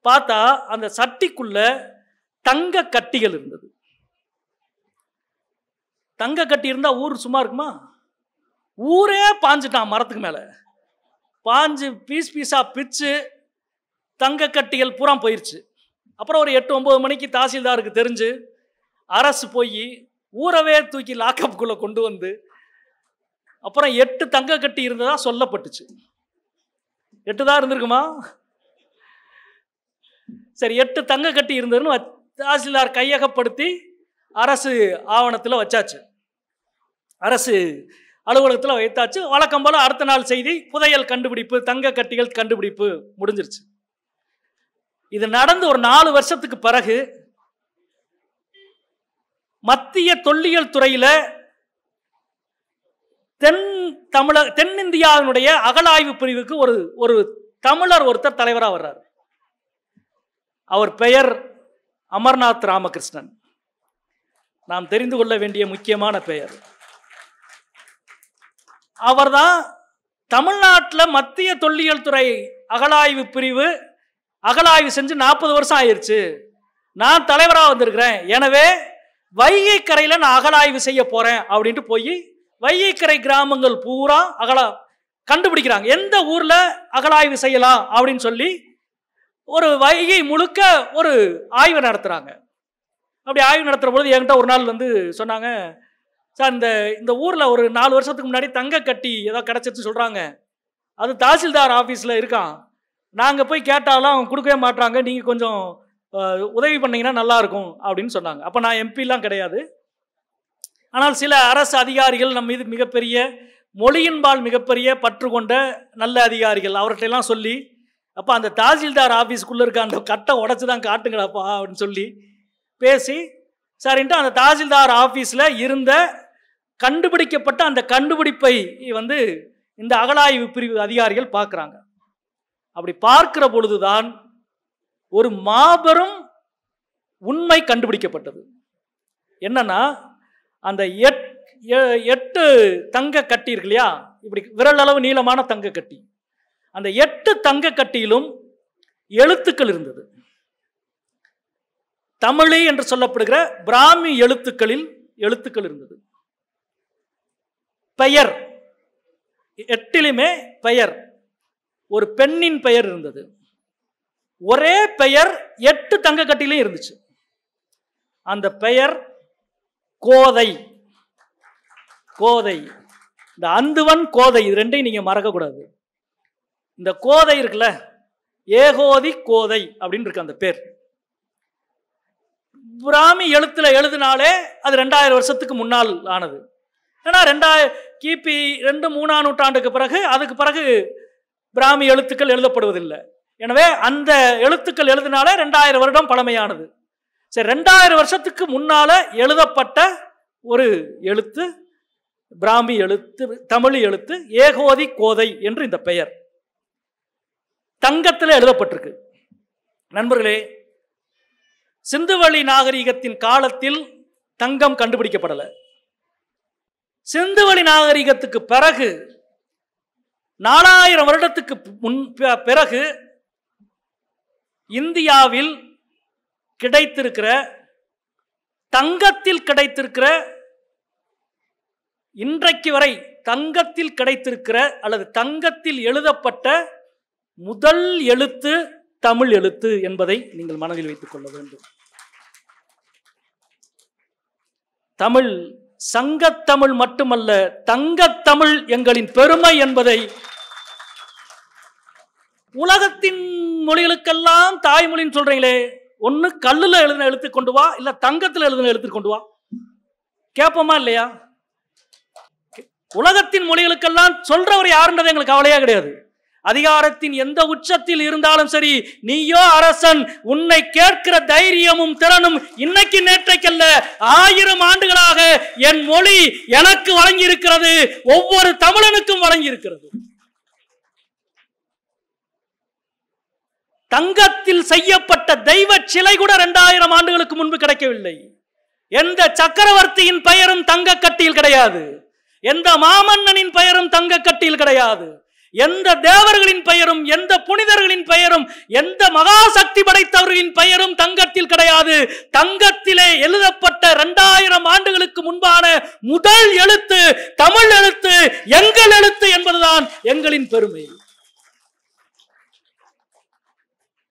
Speaker 1: பார்த்தா அந்த சட்டிக்குள்ள தங்க கட்டிகள் இருந்தது தங்க கட்டி இருந்தால் ஊர் சும்மா இருக்குமா ஊரே பாஞ்சிட்டான் மரத்துக்கு மேலே பாஞ்சு பீஸ் பீஸாக பிச்சு தங்க கட்டிகள் பூரா போயிடுச்சு அப்புறம் ஒரு எட்டு ஒம்பது மணிக்கு தாசில்தாருக்கு தெரிஞ்சு அரசு போய் ஊரவே தூக்கி லாக்கப்புக்குள்ளே கொண்டு வந்து அப்புறம் எட்டு தங்க கட்டி இருந்ததாக சொல்லப்பட்டுச்சு எட்டு தான் இருந்திருக்குமா சரி எட்டு தங்க கட்டி இருந்ததுன்னு தாசில்தார் கையகப்படுத்தி அரசு ஆவணத்தில் வச்சாச்சு அரசு அலுவலகத்தில் வைத்தாச்சு வழக்கம் போல் அடுத்த நாள் செய்தி புதையல் கண்டுபிடிப்பு தங்க கட்டிகள் கண்டுபிடிப்பு முடிஞ்சிருச்சு இது நடந்து ஒரு நாலு வருஷத்துக்கு பிறகு மத்திய தொல்லியல் துறையில் தென் தமிழக தென்னிந்தியாவினுடைய அகலாய்வு பிரிவுக்கு ஒரு ஒரு தமிழர் ஒருத்தர் தலைவராக வர்றார் அவர் பெயர் அமர்நாத் ராமகிருஷ்ணன் நாம் தெரிந்து கொள்ள வேண்டிய முக்கியமான பெயர் அவர் தான் தமிழ்நாட்டில் மத்திய தொல்லியல் துறை அகலாய்வு பிரிவு அகலாய்வு செஞ்சு நாற்பது வருஷம் ஆயிடுச்சு நான் தலைவராக வந்திருக்கிறேன் எனவே வைகை கரையில் நான் அகலாய்வு செய்ய போகிறேன் அப்படின்ட்டு போய் வைகைக்கரை கிராமங்கள் பூரா அகலா கண்டுபிடிக்கிறாங்க எந்த ஊரில் அகலாய்வு செய்யலாம் அப்படின்னு சொல்லி ஒரு வைகை முழுக்க ஒரு ஆய்வு நடத்துகிறாங்க அப்படி ஆய்வு நடத்துகிற பொழுது என்கிட்ட ஒரு நாள் வந்து சொன்னாங்க சார் இந்த இந்த ஊரில் ஒரு நாலு வருஷத்துக்கு முன்னாடி தங்க கட்டி ஏதோ கிடச்சிருச்சு சொல்கிறாங்க அது தாசில்தார் ஆஃபீஸில் இருக்கான் நாங்கள் போய் கேட்டாலும் அவங்க கொடுக்கவே மாட்டாங்க நீங்கள் கொஞ்சம் உதவி பண்ணிங்கன்னா நல்லாயிருக்கும் அப்படின்னு சொன்னாங்க அப்போ நான் எம்பிலாம் கிடையாது ஆனால் சில அரசு அதிகாரிகள் நம்ம இது மிகப்பெரிய மொழியின்பால் மிகப்பெரிய பற்று கொண்ட நல்ல அதிகாரிகள் அவர்கிட்டலாம் சொல்லி அப்போ அந்த தாசில்தார் ஆஃபீஸுக்குள்ளே இருக்க அந்த கட்டை உடச்சி தான் காட்டுங்கடாப்பா அப்படின்னு சொல்லி பேசி சரின்ட்டு அந்த தாசில்தார் ஆஃபீஸில் இருந்த கண்டுபிடிக்கப்பட்ட அந்த கண்டுபிடிப்பை வந்து இந்த அகலாய்வு பிரிவு அதிகாரிகள் பார்க்குறாங்க அப்படி பார்க்கிற பொழுதுதான் ஒரு மாபெரும் உண்மை கண்டுபிடிக்கப்பட்டது என்னன்னா அந்த எட் எட்டு தங்க கட்டி இருக்கு இல்லையா இப்படி விரல் அளவு நீளமான தங்க கட்டி அந்த எட்டு தங்க கட்டியிலும் எழுத்துக்கள் இருந்தது தமிழி என்று சொல்லப்படுகிற பிராமி எழுத்துக்களில் எழுத்துக்கள் இருந்தது பெயர் எட்டிலுமே பெயர் ஒரு பெண்ணின் பெயர் இருந்தது ஒரே பெயர் எட்டு தங்கக்கட்டிலையும் இருந்துச்சு அந்த பெயர் கோதை கோதை இந்த அந்துவன் கோதை இது ரெண்டையும் நீங்கள் மறக்கக்கூடாது இந்த கோதை இருக்குல்ல ஏகோதி கோதை அப்படின்னு இருக்கு அந்த பேர் பிராமி எழுத்துல எழுதினாலே அது ரெண்டாயிரம் வருஷத்துக்கு முன்னால் ஆனது ஏன்னா ரெண்டாய் கிபி ரெண்டு மூணாம் நூற்றாண்டுக்கு பிறகு அதுக்கு பிறகு பிராமி எழுத்துக்கள் எழுதப்படுவதில்லை எனவே அந்த எழுத்துக்கள் எழுதினாலே ரெண்டாயிரம் வருடம் பழமையானது சரி ரெண்டாயிரம் வருஷத்துக்கு முன்னால் எழுதப்பட்ட ஒரு எழுத்து பிராமி எழுத்து தமிழ் எழுத்து ஏகோதி கோதை என்று இந்த பெயர் தங்கத்தில் எழுதப்பட்டிருக்கு நண்பர்களே சிந்துவழி நாகரிகத்தின் காலத்தில் தங்கம் கண்டுபிடிக்கப்படலை சிந்துவெளி நாகரிகத்துக்கு பிறகு நாலாயிரம் வருடத்துக்கு முன் பிறகு இந்தியாவில் கிடைத்திருக்கிற தங்கத்தில் கிடைத்திருக்கிற இன்றைக்கு வரை தங்கத்தில் கிடைத்திருக்கிற அல்லது தங்கத்தில் எழுதப்பட்ட முதல் எழுத்து தமிழ் எழுத்து என்பதை நீங்கள் மனதில் வைத்துக் கொள்ள வேண்டும் தமிழ் சங்கத்தமிழ் மட்டுமல்ல தங்கத்தமிழ் எங்களின் பெருமை என்பதை உலகத்தின் மொழிகளுக்கெல்லாம் தாய்மொழின்னு சொல்றீங்களே ஒன்று கல்லில் எழுதின எழுத்து கொண்டு வா இல்லை தங்கத்தில் எழுதின எழுத்து கொண்டு வா கேட்போமா இல்லையா உலகத்தின் மொழிகளுக்கெல்லாம் சொல்றவர் யாருன்றது எங்களுக்கு கவலையா கிடையாது அதிகாரத்தின் எந்த உச்சத்தில் இருந்தாலும் சரி நீயோ அரசன் உன்னை கேட்கிற தைரியமும் திறனும் இன்னைக்கு நேற்றைக்கல்ல ஆயிரம் ஆண்டுகளாக என் மொழி எனக்கு வழங்கியிருக்கிறது ஒவ்வொரு தமிழனுக்கும் வழங்கியிருக்கிறது தங்கத்தில் செய்யப்பட்ட தெய்வ சிலை கூட இரண்டாயிரம் ஆண்டுகளுக்கு முன்பு கிடைக்கவில்லை எந்த சக்கரவர்த்தியின் பெயரும் தங்க கட்டியில் கிடையாது எந்த மாமன்னனின் பெயரும் தங்க கட்டியில் கிடையாது எந்த தேவர்களின் பெயரும் எந்த புனிதர்களின் பெயரும் எந்த மகாசக்தி படைத்தவர்களின் பெயரும் தங்கத்தில் கிடையாது தங்கத்திலே எழுதப்பட்ட இரண்டாயிரம் ஆண்டுகளுக்கு முன்பான முதல் எழுத்து தமிழ் எழுத்து எங்கள் எழுத்து என்பதுதான் எங்களின் பெருமை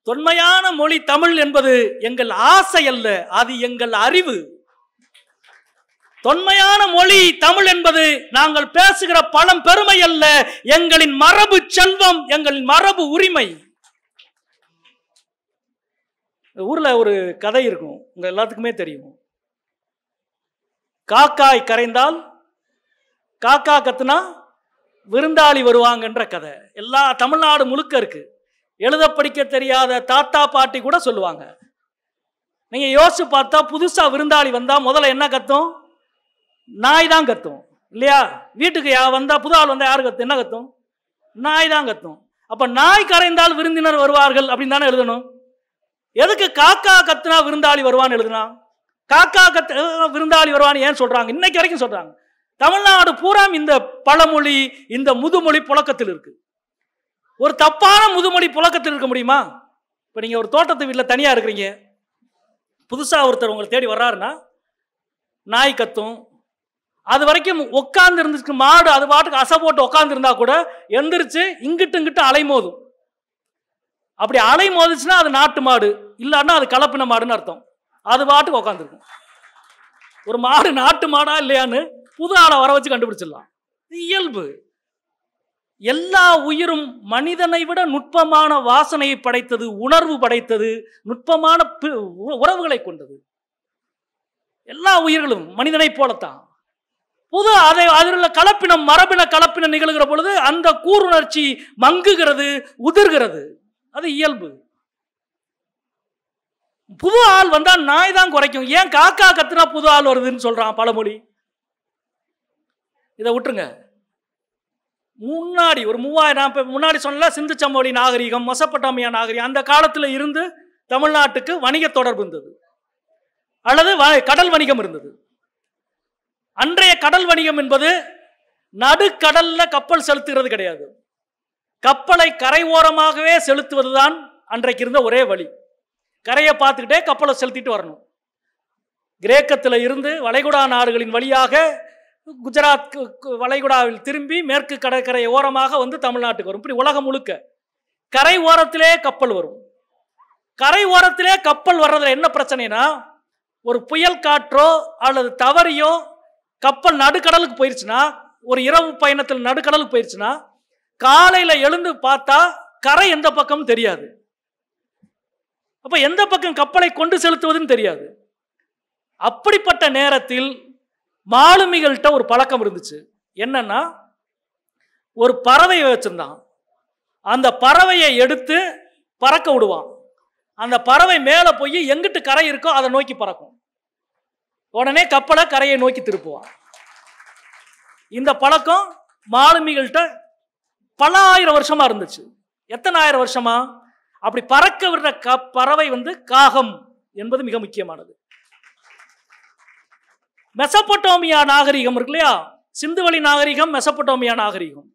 Speaker 1: தொன்மையான மொழி தமிழ் என்பது எங்கள் ஆசை அல்ல அது எங்கள் அறிவு தொன்மையான மொழி தமிழ் என்பது நாங்கள் பேசுகிற பழம் பெருமை அல்ல எங்களின் மரபு செல்வம் எங்களின் மரபு உரிமை ஊர்ல ஒரு கதை இருக்கும் உங்க எல்லாத்துக்குமே தெரியும் காக்காய் கரைந்தால் காக்கா கத்துனா விருந்தாளி வருவாங்கன்ற கதை எல்லா தமிழ்நாடு முழுக்க இருக்கு எழுத படிக்க தெரியாத தாத்தா பாட்டி கூட சொல்லுவாங்க நீங்க யோசிச்சு பார்த்தா புதுசா விருந்தாளி வந்தா முதல்ல என்ன கத்தும் நாய் தான் கத்தும் இல்லையா வீட்டுக்கு யா வந்தால் புது ஆள் வந்தால் யார் கத்தும் என்ன கத்தும் நாய் தான் கத்தும் அப்போ நாய் கரைந்தால் விருந்தினர் வருவார்கள் அப்படின்னு தானே எழுதணும் எதுக்கு காக்கா கத்துனா விருந்தாளி வருவான்னு எழுதுனா காக்கா கத்து விருந்தாளி வருவான்னு ஏன்னு சொல்கிறாங்க இன்னைக்கு வரைக்கும் சொல்கிறாங்க தமிழ்நாடு பூரா இந்த பழமொழி இந்த முதுமொழி புழக்கத்தில் இருக்குது ஒரு தப்பான முதுமொழி புழக்கத்தில் இருக்க முடியுமா இப்போ நீங்கள் ஒரு தோட்டத்து வீட்டில் தனியாக இருக்கிறீங்க புதுசாக ஒருத்தர் உங்களை தேடி வர்றாருன்னா நாய் கத்தும் அது வரைக்கும் உட்காந்து இருந்துச்சு மாடு அது பாட்டுக்கு அசை போட்டு உட்காந்து இருந்தா கூட எந்திரிச்சு இங்கிட்டு இங்கிட்டு மோதும் அப்படி அலை மோதிச்சுன்னா அது நாட்டு மாடு இல்லைன்னா அது கலப்பின மாடுன்னு அர்த்தம் அது பாட்டுக்கு உட்காந்துருக்கும் ஒரு மாடு நாட்டு மாடா இல்லையான்னு புது ஆளை வர வச்சு கண்டுபிடிச்சிடலாம் இயல்பு எல்லா உயிரும் மனிதனை விட நுட்பமான வாசனையை படைத்தது உணர்வு படைத்தது நுட்பமான உறவுகளை கொண்டது எல்லா உயிர்களும் மனிதனை போலத்தான் புது அதை அதில் உள்ள கலப்பினம் மரபின கலப்பினம் நிகழ்கிற பொழுது அந்த கூருணர்ச்சி மங்குகிறது உதிர்கிறது அது இயல்பு புது ஆள் வந்தால் நாய் தான் குறைக்கும் ஏன் காக்கா கத்துனா புது ஆள் வருதுன்னு சொல்கிறான் பழமொழி இதை விட்டுருங்க முன்னாடி ஒரு மூவாயிரம் இப்போ முன்னாடி சொன்னல சிந்து நாகரிகம் மொசப்பட்டாமியா நாகரிகம் அந்த காலத்தில் இருந்து தமிழ்நாட்டுக்கு வணிக தொடர்பு இருந்தது அல்லது கடல் வணிகம் இருந்தது அன்றைய கடல் வணிகம் என்பது நடுக்கடல்ல கப்பல் செலுத்துகிறது கிடையாது கப்பலை கரை ஓரமாகவே செலுத்துவதுதான் அன்றைக்கு இருந்த ஒரே வழி கரையை பார்த்துக்கிட்டே கப்பலை செலுத்திட்டு வரணும் கிரேக்கத்தில் இருந்து வளைகுடா நாடுகளின் வழியாக குஜராத் வளைகுடாவில் திரும்பி மேற்கு கடற்கரை ஓரமாக வந்து தமிழ்நாட்டுக்கு வரும் இப்படி உலகம் முழுக்க கரை ஓரத்திலே கப்பல் வரும் கரை ஓரத்திலே கப்பல் வர்றதுல என்ன பிரச்சனைனா ஒரு புயல் காற்றோ அல்லது தவறியோ கப்பல் நடுக்கடலுக்கு போயிடுச்சுன்னா ஒரு இரவு பயணத்தில் நடுக்கடலுக்கு போயிடுச்சுன்னா காலையில் எழுந்து பார்த்தா கரை எந்த பக்கமும் தெரியாது அப்போ எந்த பக்கம் கப்பலை கொண்டு செலுத்துவதுன்னு தெரியாது அப்படிப்பட்ட நேரத்தில் மாலுமிகள்கிட்ட ஒரு பழக்கம் இருந்துச்சு என்னன்னா ஒரு பறவையை வச்சுருந்தான் அந்த பறவையை எடுத்து பறக்க விடுவான் அந்த பறவை மேலே போய் எங்கிட்டு கரை இருக்கோ அதை நோக்கி பறக்கும் உடனே கப்பலை கரையை நோக்கி திருப்புவான் இந்த பழக்கம் மாலுமிகள்கிட்ட பல ஆயிரம் வருஷமா இருந்துச்சு எத்தனை ஆயிரம் வருஷமா அப்படி பறக்க விடுற க பறவை வந்து காகம் என்பது மிக முக்கியமானது மெசப்பட்டோமியா நாகரிகம் இருக்கு இல்லையா வழி நாகரிகம் மெசப்பட்டோமியா நாகரிகம்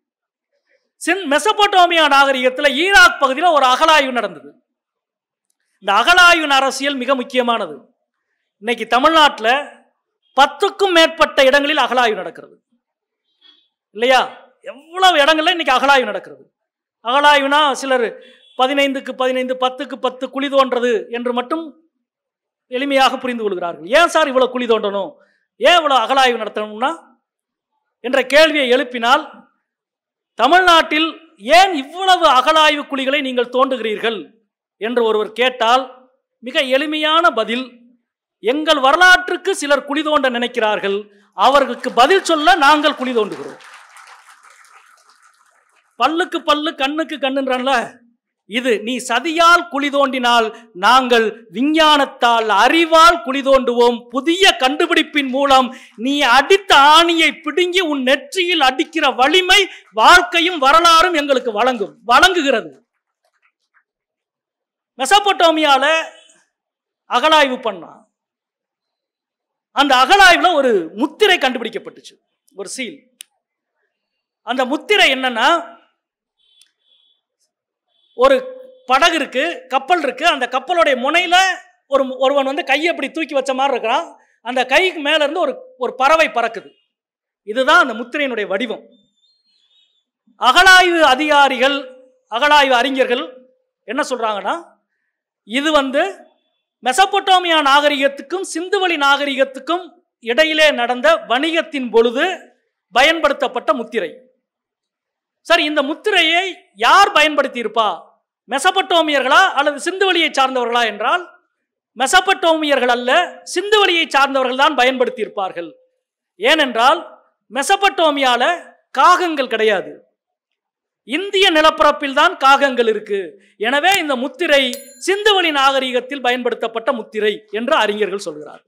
Speaker 1: சின் மெசப்பட்டோமியா நாகரிகத்தில் ஈராக் பகுதியில் ஒரு அகலாய்வு நடந்தது இந்த அகலாய்வின் அரசியல் மிக முக்கியமானது இன்னைக்கு தமிழ்நாட்டில் பத்துக்கும் மேற்பட்ட இடங்களில் அகலாய்வு நடக்கிறது இல்லையா எவ்வளவு இடங்கள்ல இன்னைக்கு அகலாய்வு நடக்கிறது அகலாய்வுனா சிலர் பதினைந்துக்கு பதினைந்து பத்துக்கு பத்து குழி தோன்றது என்று மட்டும் எளிமையாக புரிந்து கொள்கிறார்கள் ஏன் சார் இவ்வளோ குழி தோன்றணும் ஏன் இவ்வளோ அகலாய்வு நடத்தணும்னா என்ற கேள்வியை எழுப்பினால் தமிழ்நாட்டில் ஏன் இவ்வளவு அகலாய்வு குழிகளை நீங்கள் தோன்றுகிறீர்கள் என்று ஒருவர் கேட்டால் மிக எளிமையான பதில் எங்கள் வரலாற்றுக்கு சிலர் குழி தோண்ட நினைக்கிறார்கள் அவர்களுக்கு பதில் சொல்ல நாங்கள் குழி தோண்டுகிறோம் பல்லுக்கு பல்லு கண்ணுக்கு கண்ணுன்றான்ல இது நீ சதியால் குழி தோண்டினால் நாங்கள் விஞ்ஞானத்தால் அறிவால் குழி தோண்டுவோம் புதிய கண்டுபிடிப்பின் மூலம் நீ அடித்த ஆணியை பிடுங்கி உன் நெற்றியில் அடிக்கிற வலிமை வாழ்க்கையும் வரலாறும் எங்களுக்கு வழங்கும் வழங்குகிறது மெசப்பட்டோமியால அகலாய்வு பண்ணா அந்த அகழாய்வில் ஒரு முத்திரை கண்டுபிடிக்கப்பட்டுச்சு ஒரு சீல் அந்த முத்திரை என்னன்னா ஒரு படகு இருக்கு கப்பல் இருக்கு அந்த கப்பலுடைய முனையில ஒரு ஒருவன் வந்து கையை அப்படி தூக்கி வச்ச மாதிரி இருக்கிறான் அந்த கைக்கு மேல இருந்து ஒரு ஒரு பறவை பறக்குது இதுதான் அந்த முத்திரையினுடைய வடிவம் அகழாய்வு அதிகாரிகள் அகழாய்வு அறிஞர்கள் என்ன சொல்றாங்கன்னா இது வந்து மெசபொட்டோமியா நாகரிகத்துக்கும் சிந்துவெளி நாகரிகத்துக்கும் இடையிலே நடந்த வணிகத்தின் பொழுது பயன்படுத்தப்பட்ட முத்திரை சார் இந்த முத்திரையை யார் பயன்படுத்தி இருப்பா மெசபட்டோமியர்களா அல்லது சிந்துவெளியை சார்ந்தவர்களா என்றால் மெசப்பட்டோமியர்கள் அல்ல சிந்துவெளியை சார்ந்தவர்கள் தான் பயன்படுத்தி இருப்பார்கள் ஏனென்றால் மெசபட்டோமியால காகங்கள் கிடையாது இந்திய நிலப்பரப்பில் தான் காகங்கள் இருக்கு எனவே இந்த முத்திரை சிந்துவெளி நாகரிகத்தில் பயன்படுத்தப்பட்ட முத்திரை என்று அறிஞர்கள் சொல்கிறார்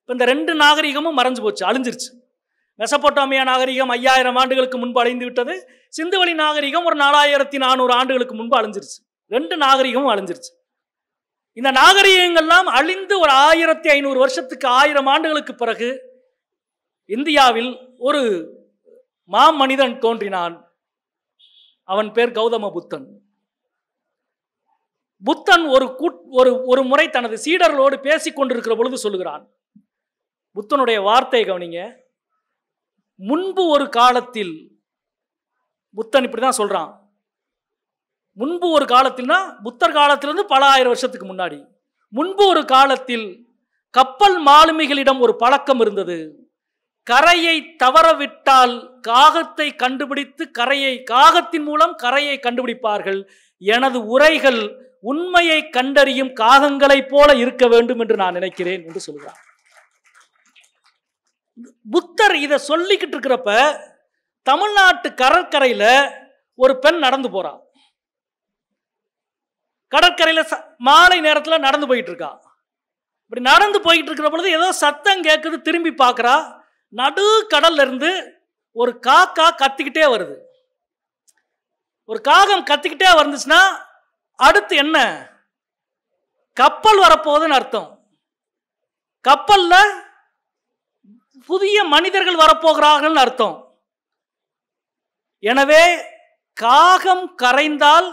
Speaker 1: இப்போ இந்த ரெண்டு நாகரிகமும் மறைஞ்சு போச்சு அழிஞ்சிருச்சு மெசப்போட்டாமியா நாகரிகம் ஐயாயிரம் ஆண்டுகளுக்கு முன்பு அழிந்து விட்டது சிந்துவெளி நாகரிகம் ஒரு நாலாயிரத்தி நானூறு ஆண்டுகளுக்கு முன்பு அழிஞ்சிருச்சு ரெண்டு நாகரிகமும் அழிஞ்சிருச்சு இந்த நாகரிகங்கள்லாம் அழிந்து ஒரு ஆயிரத்தி ஐநூறு வருஷத்துக்கு ஆயிரம் ஆண்டுகளுக்கு பிறகு இந்தியாவில் ஒரு மாமனிதன் தோன்றினான் அவன் பேர் கௌதம புத்தன் புத்தன் ஒரு கூட் ஒரு ஒரு முறை தனது சீடர்களோடு பேசி கொண்டிருக்கிற பொழுது சொல்லுகிறான் புத்தனுடைய வார்த்தையை கவனிங்க முன்பு ஒரு காலத்தில் புத்தன் இப்படி தான் சொல்கிறான் முன்பு ஒரு காலத்தில்னா புத்தர் காலத்திலிருந்து பல ஆயிரம் வருஷத்துக்கு முன்னாடி முன்பு ஒரு காலத்தில் கப்பல் மாலுமிகளிடம் ஒரு பழக்கம் இருந்தது கரையை தவறவிட்டால் காகத்தை கண்டுபிடித்து கரையை காகத்தின் மூலம் கரையை கண்டுபிடிப்பார்கள் எனது உரைகள் உண்மையை கண்டறியும் காகங்களைப் போல இருக்க வேண்டும் என்று நான் நினைக்கிறேன் என்று சொல்கிறார் புத்தர் இதை சொல்லிக்கிட்டு இருக்கிறப்ப தமிழ்நாட்டு கடற்கரையில் ஒரு பெண் நடந்து போறா கடற்கரையில் மாலை நேரத்தில் நடந்து போயிட்டு இருக்கா இப்படி நடந்து போயிட்டு இருக்கிற பொழுது ஏதோ சத்தம் கேட்குது திரும்பி பார்க்குறா நடு கடல்ல இருந்து ஒரு காக்கா கத்திக்கிட்டே வருது ஒரு காகம் கத்திக்கிட்டே வந்துச்சுன்னா அடுத்து என்ன கப்பல் வரப்போகுதுன்னு அர்த்தம் கப்பல்ல புதிய மனிதர்கள் வரப்போகிறார்கள்னு அர்த்தம் எனவே காகம் கரைந்தால்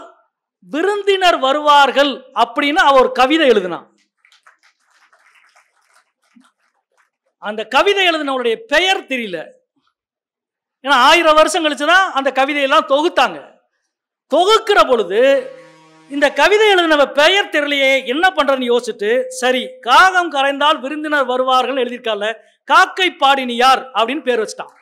Speaker 1: விருந்தினர் வருவார்கள் அப்படின்னு அவர் கவிதை எழுதினான் அந்த கவிதை எழுதினவருடைய பெயர் தெரியல ஏன்னா ஆயிரம் வருஷம் கழிச்சு தான் அந்த கவிதையெல்லாம் தொகுத்தாங்க தொகுக்கிற பொழுது இந்த கவிதை எழுதினவ பெயர் தெரியலையே என்ன பண்றேன்னு யோசிச்சுட்டு சரி காகம் கரைந்தால் விருந்தினர் வருவார்கள் எழுதியிருக்கால காக்கை பாடினி யார் அப்படின்னு பேர் வச்சுட்டான்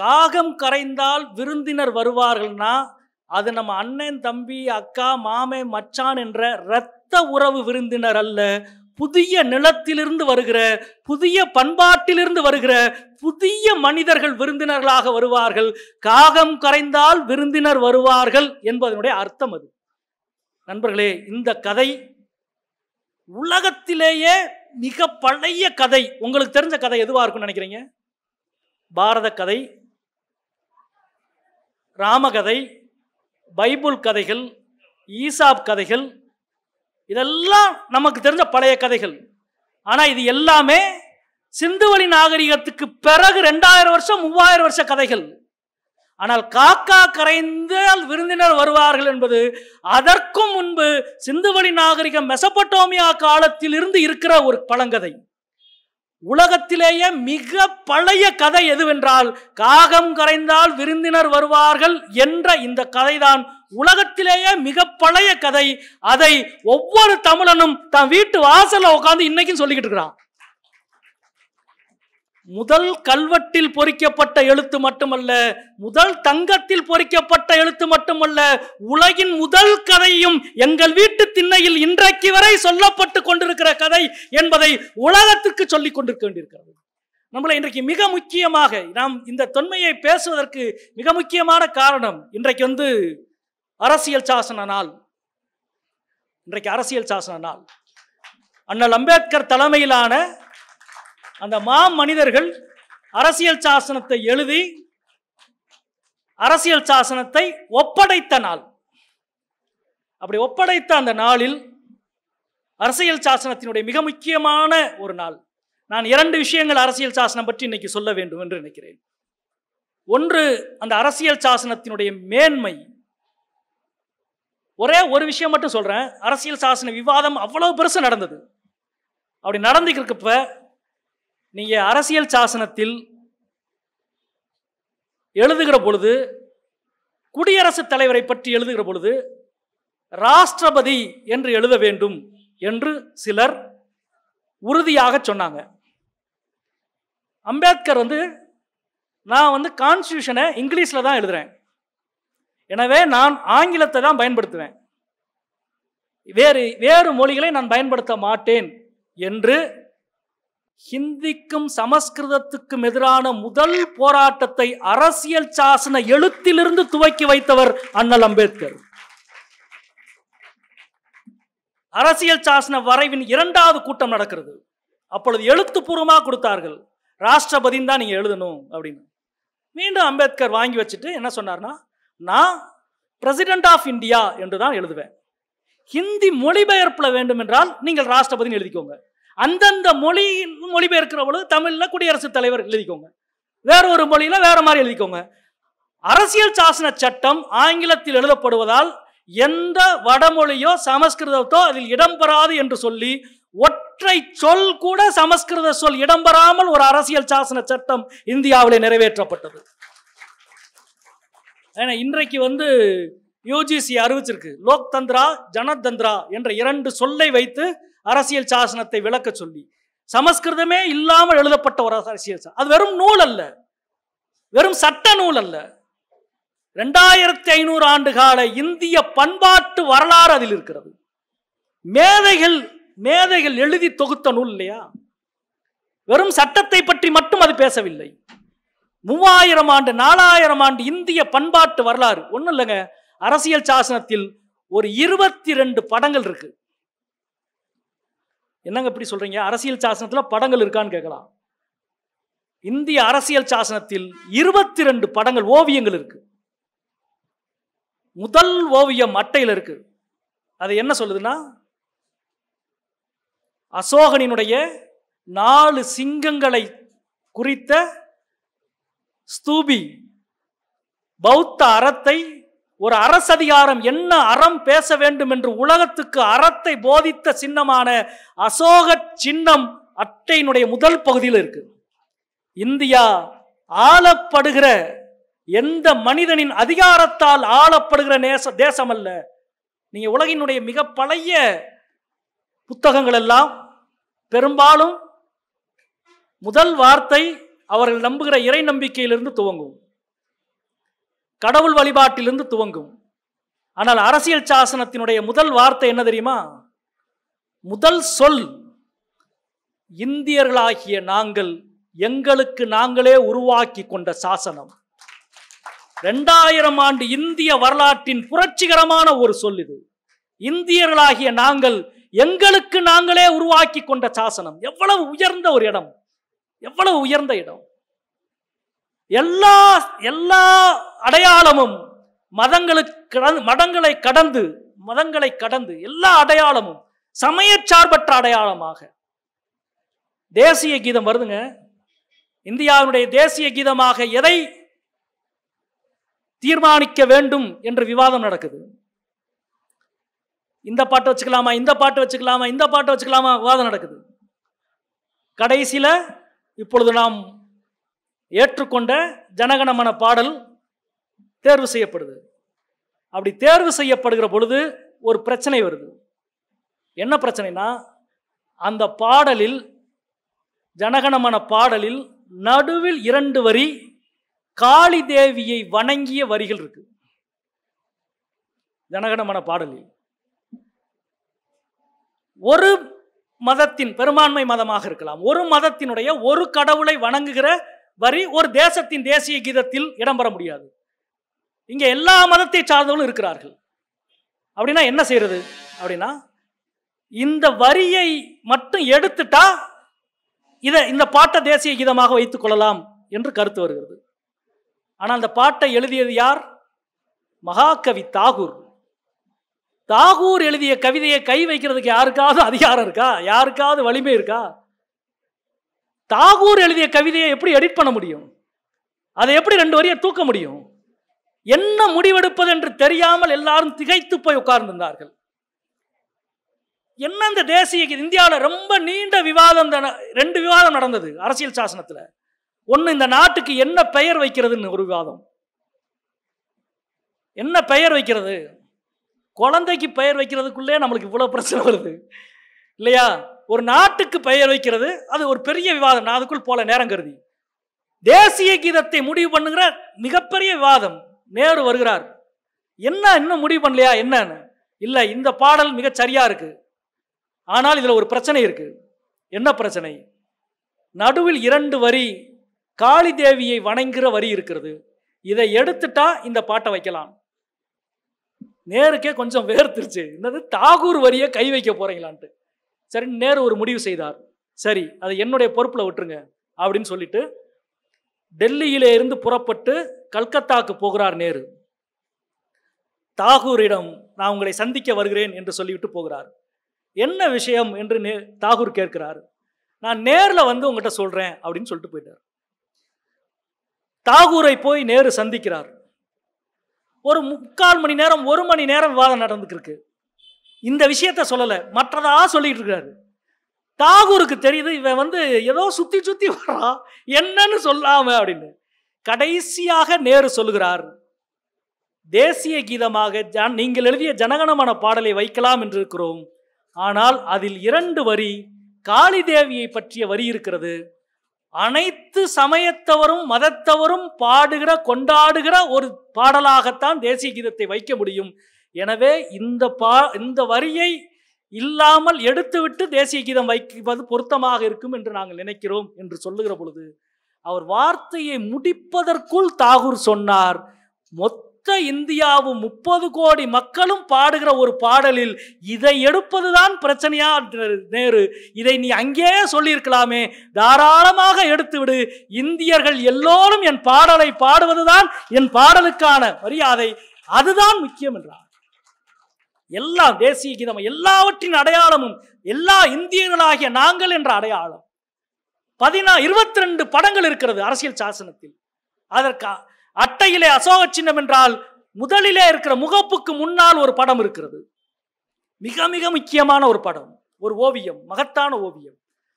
Speaker 1: காகம் கரைந்தால் விருந்தினர் வருவார்கள்னா அது நம்ம அண்ணன் தம்பி அக்கா மாமே மச்சான் என்ற இரத்த உறவு விருந்தினர் அல்ல புதிய நிலத்திலிருந்து வருகிற புதிய பண்பாட்டிலிருந்து வருகிற புதிய மனிதர்கள் விருந்தினர்களாக வருவார்கள் காகம் கரைந்தால் விருந்தினர் வருவார்கள் என்பதனுடைய அர்த்தம் அது நண்பர்களே இந்த கதை உலகத்திலேயே மிக பழைய கதை உங்களுக்கு தெரிஞ்ச கதை எதுவாக இருக்கும்னு நினைக்கிறீங்க பாரத கதை ராமகதை பைபிள் கதைகள் ஈசாப் கதைகள் இதெல்லாம் நமக்கு தெரிஞ்ச பழைய கதைகள் ஆனால் இது எல்லாமே சிந்துவெளி நாகரிகத்துக்கு பிறகு ரெண்டாயிரம் வருஷம் மூவாயிரம் வருஷ கதைகள் ஆனால் காக்கா கரைந்தால் விருந்தினர் வருவார்கள் என்பது அதற்கும் முன்பு சிந்துவெளி நாகரிகம் மெசப்பட்டோமியா காலத்தில் இருந்து இருக்கிற ஒரு பழங்கதை உலகத்திலேயே மிக பழைய கதை எதுவென்றால் காகம் கரைந்தால் விருந்தினர் வருவார்கள் என்ற இந்த கதைதான் உலகத்திலேயே மிக பழைய கதை அதை ஒவ்வொரு தமிழனும் தன் வீட்டு வாசல்ல உட்காந்து இன்னைக்கும் சொல்லிக்கிட்டு இருக்கிறான் முதல் கல்வெட்டில் பொறிக்கப்பட்ட எழுத்து மட்டுமல்ல முதல் தங்கத்தில் பொறிக்கப்பட்ட எழுத்து மட்டுமல்ல உலகின் முதல் கதையும் எங்கள் வீட்டு திண்ணையில் இன்றைக்கு வரை சொல்லப்பட்டு கொண்டிருக்கிற கதை என்பதை உலகத்திற்கு சொல்லிக் கொண்டிருக்க வேண்டியிருக்கிறது நம்மளை இன்றைக்கு மிக முக்கியமாக நாம் இந்த தொன்மையை பேசுவதற்கு மிக முக்கியமான காரணம் இன்றைக்கு வந்து அரசியல் சாசன நாள் இன்றைக்கு அரசியல் சாசன நாள் அண்ணல் அம்பேத்கர் தலைமையிலான அந்த மா மனிதர்கள் அரசியல் சாசனத்தை எழுதி அரசியல் சாசனத்தை ஒப்படைத்த நாள் அப்படி ஒப்படைத்த அந்த நாளில் அரசியல் சாசனத்தினுடைய மிக முக்கியமான ஒரு நாள் நான் இரண்டு விஷயங்கள் அரசியல் சாசனம் பற்றி இன்னைக்கு சொல்ல வேண்டும் என்று நினைக்கிறேன் ஒன்று அந்த அரசியல் சாசனத்தினுடைய மேன்மை ஒரே ஒரு விஷயம் மட்டும் சொல்கிறேன் அரசியல் சாசன விவாதம் அவ்வளோ பெருசு நடந்தது அப்படி நடந்துக்கிறப்ப நீங்கள் அரசியல் சாசனத்தில் எழுதுகிற பொழுது குடியரசுத் தலைவரை பற்றி எழுதுகிற பொழுது ராஷ்டிரபதி என்று எழுத வேண்டும் என்று சிலர் உறுதியாக சொன்னாங்க அம்பேத்கர் வந்து நான் வந்து கான்ஸ்டியூஷனை இங்கிலீஷில் தான் எழுதுகிறேன் எனவே நான் ஆங்கிலத்தை தான் பயன்படுத்துவேன் வேறு வேறு மொழிகளை நான் பயன்படுத்த மாட்டேன் என்று ஹிந்திக்கும் சமஸ்கிருதத்துக்கும் எதிரான முதல் போராட்டத்தை அரசியல் சாசன எழுத்திலிருந்து துவக்கி வைத்தவர் அண்ணல் அம்பேத்கர் அரசியல் சாசன வரைவின் இரண்டாவது கூட்டம் நடக்கிறது அப்பொழுது எழுத்துப்பூர்வமாக கொடுத்தார்கள் ராஷ்டிரபதி தான் நீங்கள் எழுதணும் அப்படின்னு மீண்டும் அம்பேத்கர் வாங்கி வச்சுட்டு என்ன சொன்னார்னா நான் பிரசிடென்ட் ஆஃப் இந்தியா என்று தான் எழுதுவேன் ஹிந்தி மொழிபெயர்ப்பில் வேண்டும் என்றால் நீங்கள் ராஷ்டிரபதினு எழுதிக்கோங்க அந்தந்த மொழி மொழிபெயர்க்கிற பொழுது தமிழில் குடியரசுத் தலைவர் எழுதிக்கோங்க வேற ஒரு மொழியில் வேற மாதிரி எழுதிக்கோங்க அரசியல் சாசன சட்டம் ஆங்கிலத்தில் எழுதப்படுவதால் எந்த வடமொழியோ சமஸ்கிருதத்தோ அதில் இடம்பெறாது என்று சொல்லி ஒற்றை சொல் கூட சமஸ்கிருத சொல் இடம்பெறாமல் ஒரு அரசியல் சாசன சட்டம் இந்தியாவில் நிறைவேற்றப்பட்டது ஏன்னா இன்றைக்கு வந்து யூஜிசி அறிவிச்சிருக்கு லோக் தந்திரா ஜனதந்திரா என்ற இரண்டு சொல்லை வைத்து அரசியல் சாசனத்தை விளக்க சொல்லி சமஸ்கிருதமே இல்லாமல் எழுதப்பட்ட ஒரு அரசியல் அது வெறும் நூல் அல்ல வெறும் சட்ட நூல் அல்ல ரெண்டாயிரத்தி ஐநூறு ஆண்டு கால இந்திய பண்பாட்டு வரலாறு அதில் இருக்கிறது மேதைகள் மேதைகள் எழுதி தொகுத்த நூல் இல்லையா வெறும் சட்டத்தை பற்றி மட்டும் அது பேசவில்லை மூவாயிரம் ஆண்டு நாலாயிரம் ஆண்டு இந்திய பண்பாட்டு வரலாறு ஒன்றும் இல்லைங்க அரசியல் சாசனத்தில் ஒரு இருபத்தி ரெண்டு படங்கள் இருக்கு என்னங்க இப்படி சொல்றீங்க அரசியல் சாசனத்தில் படங்கள் இருக்கான்னு கேட்கலாம் இந்திய அரசியல் சாசனத்தில் இருபத்தி ரெண்டு படங்கள் ஓவியங்கள் இருக்கு முதல் ஓவியம் அட்டையில் இருக்கு அது என்ன சொல்லுதுன்னா அசோகனினுடைய நாலு சிங்கங்களை குறித்த ஸ்தூபி பௌத்த அறத்தை ஒரு அரசதிகாரம் என்ன அறம் பேச வேண்டும் என்று உலகத்துக்கு அறத்தை போதித்த சின்னமான அசோக சின்னம் அட்டையினுடைய முதல் பகுதியில் இருக்கு இந்தியா ஆளப்படுகிற எந்த மனிதனின் அதிகாரத்தால் ஆளப்படுகிற நேச தேசம் அல்ல நீங்க உலகினுடைய மிக பழைய புத்தகங்கள் எல்லாம் பெரும்பாலும் முதல் வார்த்தை அவர்கள் நம்புகிற இறை நம்பிக்கையிலிருந்து துவங்கும் கடவுள் வழிபாட்டிலிருந்து துவங்கும் ஆனால் அரசியல் சாசனத்தினுடைய முதல் வார்த்தை என்ன தெரியுமா முதல் சொல் இந்தியர்களாகிய நாங்கள் எங்களுக்கு நாங்களே உருவாக்கி கொண்ட சாசனம் ரெண்டாயிரம் ஆண்டு இந்திய வரலாற்றின் புரட்சிகரமான ஒரு சொல் இது இந்தியர்களாகிய நாங்கள் எங்களுக்கு நாங்களே உருவாக்கி கொண்ட சாசனம் எவ்வளவு உயர்ந்த ஒரு இடம் எவ்வளவு உயர்ந்த இடம் எல்லா எல்லா அடையாளமும் மதங்களுக்கு மதங்களை கடந்து மதங்களை கடந்து எல்லா அடையாளமும் சமய சார்பற்ற அடையாளமாக தேசிய கீதம் வருதுங்க இந்தியாவுடைய தேசிய கீதமாக எதை தீர்மானிக்க வேண்டும் என்று விவாதம் நடக்குது இந்த பாட்டு வச்சுக்கலாமா இந்த பாட்டு வச்சுக்கலாமா இந்த பாட்டு வச்சுக்கலாமா விவாதம் நடக்குது கடைசியில் இப்பொழுது நாம் ஏற்றுக்கொண்ட ஜனகணமன பாடல் தேர்வு செய்யப்படுது அப்படி தேர்வு செய்யப்படுகிற பொழுது ஒரு பிரச்சனை வருது என்ன பிரச்சனைனா அந்த பாடலில் ஜனகணமன பாடலில் நடுவில் இரண்டு வரி காளி தேவியை வணங்கிய வரிகள் இருக்கு ஜனகணமன பாடலில் ஒரு மதத்தின் பெரும்பான்மை மதமாக இருக்கலாம் ஒரு மதத்தினுடைய ஒரு கடவுளை வணங்குகிற வரி ஒரு தேசத்தின் தேசிய கீதத்தில் இடம்பெற முடியாது இங்கே எல்லா மதத்தை சார்ந்தவர்களும் இருக்கிறார்கள் அப்படின்னா என்ன செய்யறது அப்படின்னா இந்த வரியை மட்டும் எடுத்துட்டா இதை இந்த பாட்டை தேசிய கீதமாக வைத்துக் கொள்ளலாம் என்று கருத்து வருகிறது ஆனால் அந்த பாட்டை எழுதியது யார் மகாகவி தாகூர் தாகூர் எழுதிய கவிதையை கை வைக்கிறதுக்கு யாருக்காவது அதிகாரம் இருக்கா யாருக்காவது வலிமை இருக்கா தாகூர் எழுதிய கவிதையை எப்படி எடிட் பண்ண முடியும் அதை எப்படி ரெண்டு வரியை தூக்க முடியும் என்ன முடிவெடுப்பது என்று தெரியாமல் எல்லாரும் திகைத்து போய் உட்கார்ந்திருந்தார்கள் என்ன இந்த தேசிய இந்தியாவில் ரொம்ப நீண்ட விவாதம் ரெண்டு விவாதம் நடந்தது அரசியல் சாசனத்தில் ஒன்று இந்த நாட்டுக்கு என்ன பெயர் வைக்கிறதுன்னு ஒரு விவாதம் என்ன பெயர் வைக்கிறது குழந்தைக்கு பெயர் வைக்கிறதுக்குள்ளே நம்மளுக்கு இவ்வளோ பிரச்சனை வருது இல்லையா ஒரு நாட்டுக்கு பெயர் வைக்கிறது அது ஒரு பெரிய விவாதம் நான் அதுக்குள் போல நேரம் கருதி தேசிய கீதத்தை முடிவு பண்ணுங்கிற மிகப்பெரிய விவாதம் நேரு வருகிறார் என்ன இன்னும் முடிவு பண்ணலையா என்னன்னு இல்லை இந்த பாடல் மிக சரியா இருக்கு ஆனால் இதில் ஒரு பிரச்சனை இருக்கு என்ன பிரச்சனை நடுவில் இரண்டு வரி காளி தேவியை வணங்குகிற வரி இருக்கிறது இதை எடுத்துட்டா இந்த பாட்டை வைக்கலாம் நேருக்கே கொஞ்சம் வேர்த்துருச்சு என்னது தாகூர் வரியை கை வைக்க போகிறீங்களான்ட்டு சரி நேரு ஒரு முடிவு செய்தார் சரி அதை என்னுடைய பொறுப்பில் விட்டுருங்க அப்படின்னு சொல்லிட்டு டெல்லியிலே இருந்து புறப்பட்டு கல்கத்தாவுக்கு போகிறார் நேரு தாகூரிடம் நான் உங்களை சந்திக்க வருகிறேன் என்று சொல்லிவிட்டு போகிறார் என்ன விஷயம் என்று நே தாகூர் கேட்கிறார் நான் நேரில் வந்து உங்கள்கிட்ட சொல்கிறேன் அப்படின்னு சொல்லிட்டு போயிட்டார் தாகூரை போய் நேரு சந்திக்கிறார் ஒரு முக்கால் மணி நேரம் ஒரு மணி நேரம் விவாதம் நடந்துக்கிருக்கு இந்த விஷயத்த சொல்லலை மற்றதா சொல்லிட்டு இருக்காரு தாகூருக்கு தெரியுது இவன் வந்து ஏதோ சுற்றி சுற்றி வர்றான் என்னன்னு சொல்லாம அப்படின்னு கடைசியாக நேரு சொல்லுகிறார் தேசிய கீதமாக ஜான் நீங்கள் எழுதிய ஜனகணமான பாடலை வைக்கலாம் என்று இருக்கிறோம் ஆனால் அதில் இரண்டு வரி காளி தேவியை பற்றிய வரி இருக்கிறது அனைத்து சமயத்தவரும் மதத்தவரும் பாடுகிற கொண்டாடுகிற ஒரு பாடலாகத்தான் தேசிய கீதத்தை வைக்க முடியும் எனவே இந்த பா இந்த வரியை இல்லாமல் எடுத்துவிட்டு தேசிய கீதம் வைப்பது பொருத்தமாக இருக்கும் என்று நாங்கள் நினைக்கிறோம் என்று சொல்லுகிற பொழுது அவர் வார்த்தையை முடிப்பதற்குள் தாகூர் சொன்னார் மொத்த இந்தியாவும் முப்பது கோடி மக்களும் பாடுகிற ஒரு பாடலில் இதை எடுப்பதுதான் பிரச்சனையா நேரு இதை நீ அங்கே சொல்லியிருக்கலாமே தாராளமாக எடுத்துவிடு இந்தியர்கள் எல்லோரும் என் பாடலை பாடுவதுதான் என் பாடலுக்கான மரியாதை அதுதான் முக்கியம் என்றார் எல்லாம் தேசிய கீதம் எல்லாவற்றின் அடையாளமும் எல்லா இந்தியர்களாகிய நாங்கள் என்ற அடையாளம் பதினா இருபத்தி ரெண்டு படங்கள் இருக்கிறது அரசியல் சாசனத்தில் அதற்கா அட்டையிலே அசோக சின்னம் என்றால் முதலிலே இருக்கிற முகப்புக்கு முன்னால் ஒரு படம் இருக்கிறது மிக மிக முக்கியமான ஒரு படம் ஒரு ஓவியம் மகத்தான ஓவியம்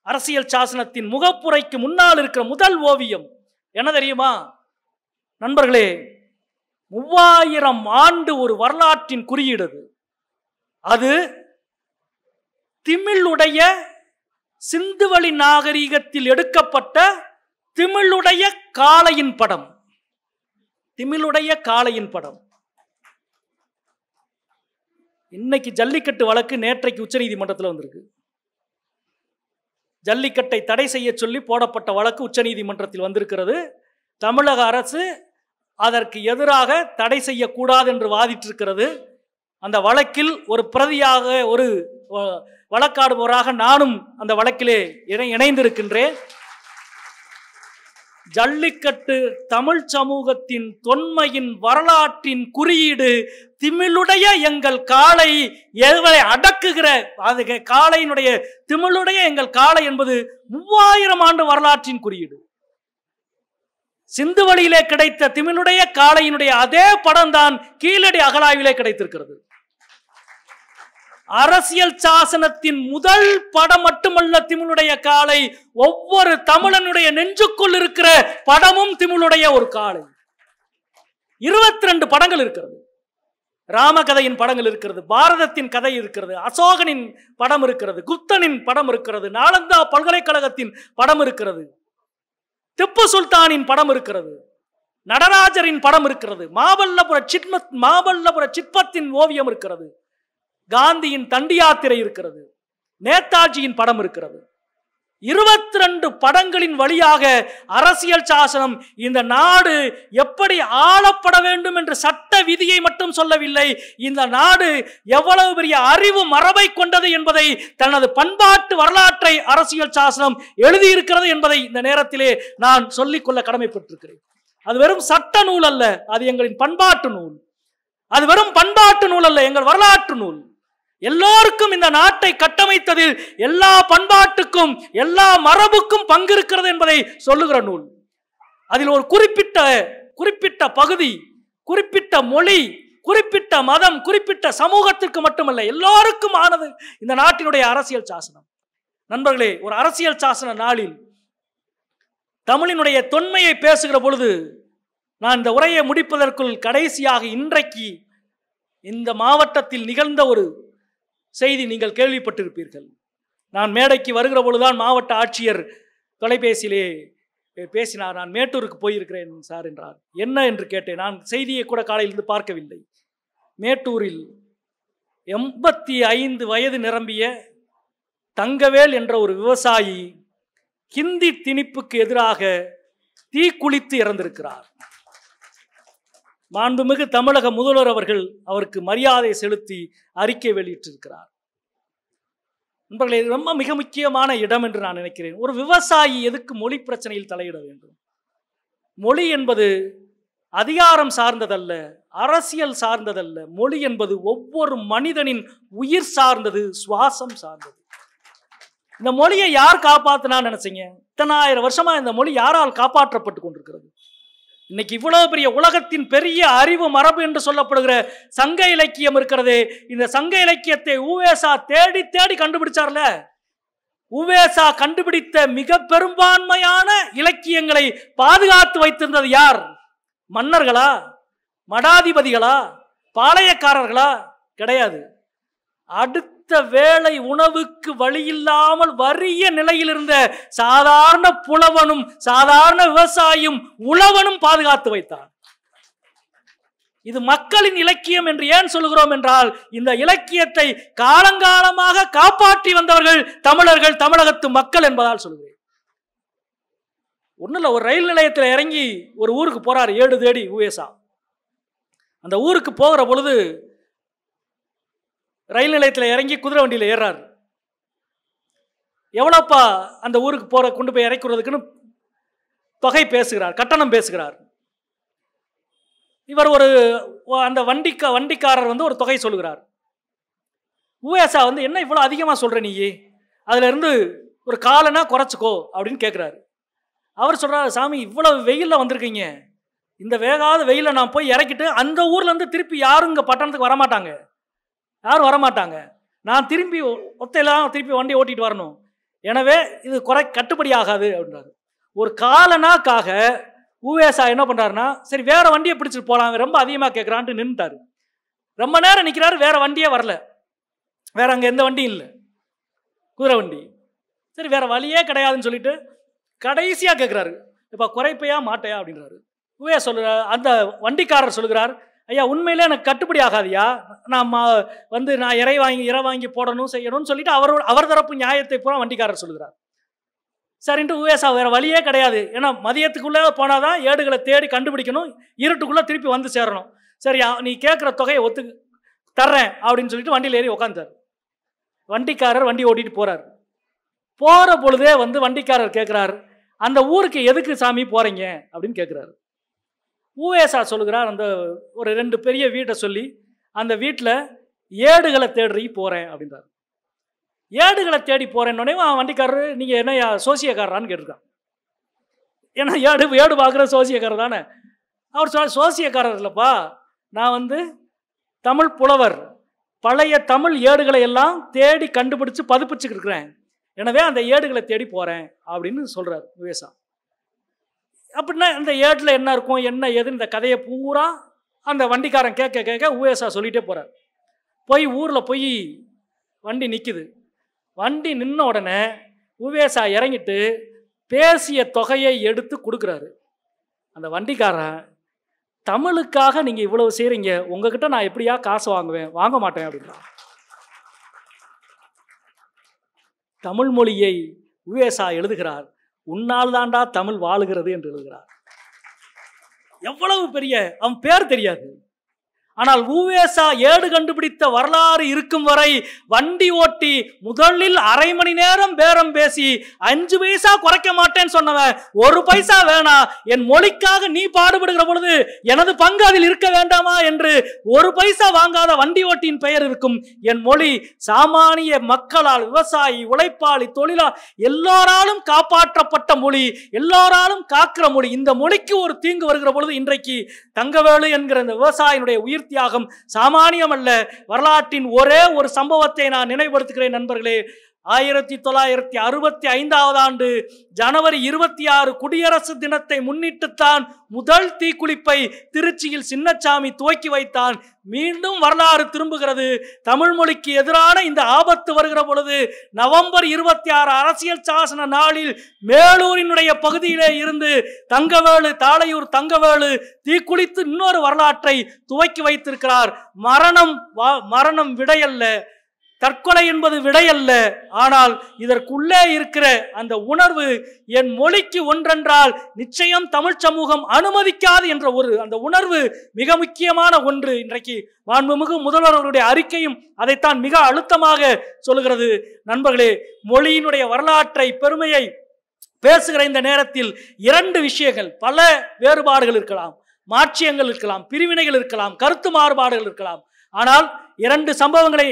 Speaker 1: அரசியல் சாசனத்தின் முகப்புரைக்கு முன்னால் இருக்கிற முதல் ஓவியம் என்ன தெரியுமா நண்பர்களே மூவாயிரம் ஆண்டு ஒரு வரலாற்றின் குறியீடு அது திமிழுடைய சிந்துவழி நாகரீகத்தில் எடுக்கப்பட்ட திமிழுடைய காளையின் படம் திமிழுடைய காளையின் படம் இன்னைக்கு ஜல்லிக்கட்டு வழக்கு நேற்றைக்கு உச்சநீதிமன்றத்தில் வந்திருக்கு ஜல்லிக்கட்டை தடை செய்ய சொல்லி போடப்பட்ட வழக்கு உச்சநீதிமன்றத்தில் வந்திருக்கிறது தமிழக அரசு அதற்கு எதிராக தடை செய்யக்கூடாது என்று வாதிட்டிருக்கிறது அந்த வழக்கில் ஒரு பிரதியாக ஒரு வழக்காடுபவராக நானும் அந்த வழக்கிலே இணை இணைந்திருக்கின்றேன் ஜல்லிக்கட்டு தமிழ் சமூகத்தின் தொன்மையின் வரலாற்றின் குறியீடு திமிழுடைய எங்கள் காளை எவரை அடக்குகிற அது காளையினுடைய திமிழுடைய எங்கள் காளை என்பது மூவாயிரம் ஆண்டு வரலாற்றின் குறியீடு சிந்து வழியிலே கிடைத்த திமிழுடைய காளையினுடைய அதே படம் தான் கீழடி அகலாவிலே கிடைத்திருக்கிறது அரசியல் சாசனத்தின் முதல் படம் மட்டுமல்ல திமுளுடைய காலை ஒவ்வொரு தமிழனுடைய நெஞ்சுக்குள் இருக்கிற படமும் திமுளுடைய ஒரு காலை இருபத்தி ரெண்டு படங்கள் இருக்கிறது ராமகதையின் படங்கள் இருக்கிறது பாரதத்தின் கதை இருக்கிறது அசோகனின் படம் இருக்கிறது குப்தனின் படம் இருக்கிறது நாலந்தா பல்கலைக்கழகத்தின் படம் இருக்கிறது திப்பு சுல்தானின் படம் இருக்கிறது நடராஜரின் படம் இருக்கிறது மாவல்லபுர சிட்மத் மாவல்லபுர சிற்பத்தின் ஓவியம் இருக்கிறது காந்தியின் தண்டி யாத்திரை இருக்கிறது நேதாஜியின் படம் இருக்கிறது இருபத்தி ரெண்டு படங்களின் வழியாக அரசியல் சாசனம் இந்த நாடு எப்படி ஆளப்பட வேண்டும் என்ற சட்ட விதியை மட்டும் சொல்லவில்லை இந்த நாடு எவ்வளவு பெரிய அறிவு மரபை கொண்டது என்பதை தனது பண்பாட்டு வரலாற்றை அரசியல் சாசனம் எழுதியிருக்கிறது என்பதை இந்த நேரத்திலே நான் சொல்லிக்கொள்ள கடமைப்பட்டிருக்கிறேன் அது வெறும் சட்ட நூல் அல்ல அது எங்களின் பண்பாட்டு நூல் அது வெறும் பண்பாட்டு நூல் அல்ல எங்கள் வரலாற்று நூல் எல்லோருக்கும் இந்த நாட்டை கட்டமைத்ததில் எல்லா பண்பாட்டுக்கும் எல்லா மரபுக்கும் பங்கு இருக்கிறது என்பதை சொல்லுகிற நூல் அதில் ஒரு குறிப்பிட்ட குறிப்பிட்ட பகுதி குறிப்பிட்ட மொழி குறிப்பிட்ட மதம் குறிப்பிட்ட சமூகத்திற்கு மட்டுமல்ல எல்லாருக்கும் ஆனது இந்த நாட்டினுடைய அரசியல் சாசனம் நண்பர்களே ஒரு அரசியல் சாசன நாளில் தமிழினுடைய தொன்மையை பேசுகிற பொழுது நான் இந்த உரையை முடிப்பதற்குள் கடைசியாக இன்றைக்கு இந்த மாவட்டத்தில் நிகழ்ந்த ஒரு செய்தி நீங்கள் கேள்விப்பட்டிருப்பீர்கள் நான் மேடைக்கு வருகிற பொழுதுதான் மாவட்ட ஆட்சியர் தொலைபேசியிலே பேசினார் நான் மேட்டூருக்கு போயிருக்கிறேன் சார் என்றார் என்ன என்று கேட்டேன் நான் செய்தியை கூட காலையிலிருந்து பார்க்கவில்லை மேட்டூரில் எண்பத்தி ஐந்து வயது நிரம்பிய தங்கவேல் என்ற ஒரு விவசாயி ஹிந்தி திணிப்புக்கு எதிராக தீக்குளித்து இறந்திருக்கிறார் மாண்புமிகு தமிழக முதல்வர் அவர்கள் அவருக்கு மரியாதை செலுத்தி அறிக்கை வெளியிட்டிருக்கிறார் நண்பர்களே இது ரொம்ப மிக முக்கியமான இடம் என்று நான் நினைக்கிறேன் ஒரு விவசாயி எதுக்கு மொழி பிரச்சனையில் தலையிட வேண்டும் மொழி என்பது அதிகாரம் சார்ந்ததல்ல அரசியல் சார்ந்ததல்ல மொழி என்பது ஒவ்வொரு மனிதனின் உயிர் சார்ந்தது சுவாசம் சார்ந்தது இந்த மொழியை யார் காப்பாற்றினான்னு நினைச்சிங்க இத்தனாயிரம் வருஷமா இந்த மொழி யாரால் காப்பாற்றப்பட்டு கொண்டிருக்கிறது இன்னைக்கு இவ்வளவு பெரிய உலகத்தின் பெரிய அறிவு மரபு என்று சொல்லப்படுகிற சங்க இலக்கியம் இருக்கிறது இந்த சங்க இலக்கியத்தை உவேசா தேடி தேடி கண்டுபிடிச்சார்ல உவேசா கண்டுபிடித்த மிக பெரும்பான்மையான இலக்கியங்களை பாதுகாத்து வைத்திருந்தது யார் மன்னர்களா மடாதிபதிகளா பாளையக்காரர்களா கிடையாது அடுத்த அடுத்த வேளை உணவுக்கு வழியில்லாமல் வறிய நிலையில் இருந்த சாதாரண புலவனும் சாதாரண விவசாயியும் உழவனும் பாதுகாத்து வைத்தான் இது மக்களின் இலக்கியம் என்று ஏன் சொல்கிறோம் என்றால் இந்த இலக்கியத்தை காலங்காலமாக காப்பாற்றி வந்தவர்கள் தமிழர்கள் தமிழகத்து மக்கள் என்பதால் சொல்கிறேன் ஒன்றும் இல்லை ஒரு ரயில் நிலையத்தில் இறங்கி ஒரு ஊருக்கு போகிறார் ஏடு தேடி உவேசா அந்த ஊருக்கு போகிற பொழுது ரயில் நிலையத்தில் இறங்கி குதிரை வண்டியில் ஏறார் எவ்வளோப்பா அந்த ஊருக்கு போகிற கொண்டு போய் இறக்கிறதுக்குன்னு தொகை பேசுகிறார் கட்டணம் பேசுகிறார் இவர் ஒரு அந்த வண்டிக்கா வண்டிக்காரர் வந்து ஒரு தொகை சொல்கிறார் உவேசா வந்து என்ன இவ்வளோ அதிகமாக சொல்கிற நீயே அதிலிருந்து ஒரு காலனா குறைச்சிக்கோ அப்படின்னு கேட்குறாரு அவர் சொல்கிறார் சாமி இவ்வளோ வெயிலில் வந்திருக்கீங்க இந்த வேகாத வெயிலில் நான் போய் இறக்கிட்டு அந்த ஊர்லேருந்து திருப்பி யாரும் இங்கே பட்டணத்துக்கு வரமாட்டாங்க யாரும் வரமாட்டாங்க நான் திரும்பி ஒத்தையெல்லாம் திருப்பி வண்டி ஓட்டிகிட்டு வரணும் எனவே இது குறை கட்டுப்படி ஆகாது அப்படின்றாரு ஒரு காலனாக்காக ஊவேசா என்ன பண்ணுறாருன்னா சரி வேறு வண்டியை பிடிச்சிட்டு போகலாம் ரொம்ப அதிகமாக கேட்குறான்ட்டு நின்றுட்டார் ரொம்ப நேரம் நிற்கிறாரு வேறு வண்டியே வரல வேறு அங்கே எந்த வண்டியும் இல்லை குதிரை வண்டி சரி வேறு வழியே கிடையாதுன்னு சொல்லிட்டு கடைசியாக கேட்குறாரு இப்போ குறைப்பையா மாட்டையா அப்படின்றாரு ஊவே சொல்லுற அந்த வண்டிக்காரர் சொல்லுகிறார் ஐயா உண்மையிலே எனக்கு கட்டுப்படி ஆகாதியா நான் வந்து நான் இறை வாங்கி இறை வாங்கி போடணும் செய்யணும்னு சொல்லிட்டு அவர் அவர் தரப்பு நியாயத்தை பூரா வண்டிக்காரர் சொல்கிறார் சரின்ட்டு உவேசா வேறு வழியே கிடையாது ஏன்னா மதியத்துக்குள்ளே போனால் தான் ஏடுகளை தேடி கண்டுபிடிக்கணும் இருட்டுக்குள்ளே திருப்பி வந்து சேரணும் சரி நீ கேட்குற தொகையை ஒத்து தர்றேன் அப்படின்னு சொல்லிட்டு வண்டியில் ஏறி உக்காந்தார் வண்டிக்காரர் வண்டி ஓட்டிகிட்டு போகிறார் போகிற பொழுதே வந்து வண்டிக்காரர் கேட்குறாரு அந்த ஊருக்கு எதுக்கு சாமி போகிறீங்க அப்படின்னு கேட்குறாரு ஊவேசா சொல்கிறார் அந்த ஒரு ரெண்டு பெரிய வீட்டை சொல்லி அந்த வீட்டில் ஏடுகளை தேடுறி போகிறேன் அப்படின்றார் ஏடுகளை தேடி போகிறேன்னொடனே அவன் வண்டிக்காரரு நீங்கள் என்ன சோசியக்காரரான்னு கேட்டிருக்கான் ஏன்னா ஏடு ஏடு பார்க்குற சோசியக்காரர் தானே அவர் சொன்னார் சோசியக்காரர் இல்லைப்பா நான் வந்து தமிழ் புலவர் பழைய தமிழ் ஏடுகளை எல்லாம் தேடி கண்டுபிடிச்சு பதிப்பிச்சுக்கிட்டு இருக்கிறேன் எனவே அந்த ஏடுகளை தேடி போகிறேன் அப்படின்னு சொல்கிறார் விவேசா அப்படின்னா இந்த ஏட்டில் என்ன இருக்கும் என்ன ஏதுன்னு இந்த கதையை பூரா அந்த வண்டிக்காரன் கேட்க கேட்க ஊஎஸ்ஆ சொல்லிகிட்டே போகிறார் போய் ஊரில் போய் வண்டி நிற்கிது வண்டி நின்ன உடனே உவேசா இறங்கிட்டு பேசிய தொகையை எடுத்து கொடுக்குறாரு அந்த வண்டிக்காரன் தமிழுக்காக நீங்கள் இவ்வளவு செய்கிறீங்க உங்ககிட்ட நான் எப்படியா காசு வாங்குவேன் வாங்க மாட்டேன் அப்படின்னா தமிழ் மொழியை உவேசா எழுதுகிறார் உன்னால் தாண்டா தமிழ் வாழுகிறது என்று எழுதுகிறார் எவ்வளவு பெரிய அவன் பேர் தெரியாது ஆனால் ஊவேசா ஏடு கண்டுபிடித்த வரலாறு இருக்கும் வரை வண்டி ஓட்டி முதலில் அரை மணி நேரம் பேரம் பேசி அஞ்சு பைசா குறைக்க மாட்டேன்னு சொன்னவன் ஒரு பைசா வேணா என் மொழிக்காக நீ பாடுபடுகிற பொழுது எனது பங்கு அதில் இருக்க வேண்டாமா என்று ஒரு பைசா வாங்காத வண்டி ஓட்டியின் பெயர் இருக்கும் என் மொழி சாமானிய மக்களால் விவசாயி உழைப்பாளி தொழிலா எல்லோராலும் காப்பாற்றப்பட்ட மொழி எல்லோராலும் காக்கிற மொழி இந்த மொழிக்கு ஒரு தீங்கு வருகிற பொழுது இன்றைக்கு தங்கவேலு என்கிற இந்த விவசாயினுடைய உயிர் தியாகம் சாமானியம் அல்ல வரலாற்றின் ஒரே ஒரு சம்பவத்தை நான் நினைவுபடுத்துகிறேன் நண்பர்களே ஆயிரத்தி தொள்ளாயிரத்தி அறுபத்தி ஐந்தாவது ஆண்டு ஜனவரி இருபத்தி ஆறு குடியரசு தினத்தை முன்னிட்டுத்தான் முதல் தீக்குளிப்பை திருச்சியில் சின்னச்சாமி துவக்கி வைத்தான் மீண்டும் வரலாறு திரும்புகிறது தமிழ் மொழிக்கு எதிரான இந்த ஆபத்து வருகிற பொழுது நவம்பர் இருபத்தி ஆறு அரசியல் சாசன நாளில் மேலூரினுடைய பகுதியிலே இருந்து தங்கவேலு தாளையூர் தங்கவேலு தீக்குளித்து இன்னொரு வரலாற்றை துவக்கி வைத்திருக்கிறார் மரணம் மரணம் விடையல்ல தற்கொலை என்பது விடை அல்ல ஆனால் இதற்குள்ளே இருக்கிற அந்த உணர்வு என் மொழிக்கு ஒன்றென்றால் நிச்சயம் தமிழ் சமூகம் அனுமதிக்காது என்ற ஒரு அந்த உணர்வு மிக முக்கியமான ஒன்று இன்றைக்கு மாண்புமிகு முதல்வர் அவருடைய அறிக்கையும் அதைத்தான் மிக அழுத்தமாக சொல்கிறது நண்பர்களே மொழியினுடைய வரலாற்றை பெருமையை பேசுகிற இந்த நேரத்தில் இரண்டு விஷயங்கள் பல வேறுபாடுகள் இருக்கலாம் மாற்றியங்கள் இருக்கலாம் பிரிவினைகள் இருக்கலாம் கருத்து மாறுபாடுகள் இருக்கலாம் ஆனால் இரண்டு சம்பவங்களை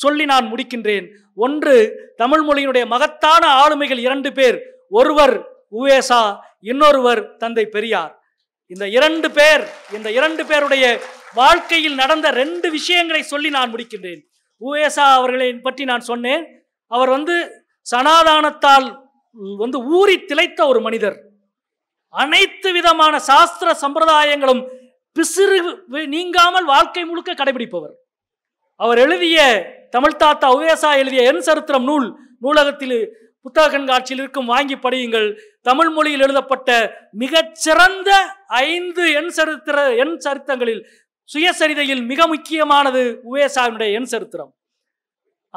Speaker 1: சொல்லி நான் முடிக்கின்றேன் ஒன்று தமிழ் மொழியினுடைய மகத்தான ஆளுமைகள் இரண்டு பேர் ஒருவர் உவேசா இன்னொருவர் தந்தை பெரியார் இந்த இரண்டு பேர் இந்த இரண்டு பேருடைய வாழ்க்கையில் நடந்த ரெண்டு விஷயங்களை சொல்லி நான் முடிக்கின்றேன் உவேசா அவர்களை பற்றி நான் சொன்னேன் அவர் வந்து சனாதானத்தால் வந்து ஊறி திளைத்த ஒரு மனிதர் அனைத்து விதமான சாஸ்திர சம்பிரதாயங்களும் பிசிறு நீங்காமல் வாழ்க்கை முழுக்க கடைபிடிப்பவர் அவர் எழுதிய தமிழ் தாத்தா உவேசா எழுதிய என் சரித்திரம் நூல் நூலகத்தில் புத்தக கண்காட்சியில் இருக்கும் வாங்கி படியுங்கள் தமிழ் மொழியில் எழுதப்பட்ட மிகச்சிறந்த ஐந்து எண் சரித்திர எண் சரித்திரங்களில் சுயசரிதையில் மிக முக்கியமானது உவேசாவினுடைய எண் சரித்திரம்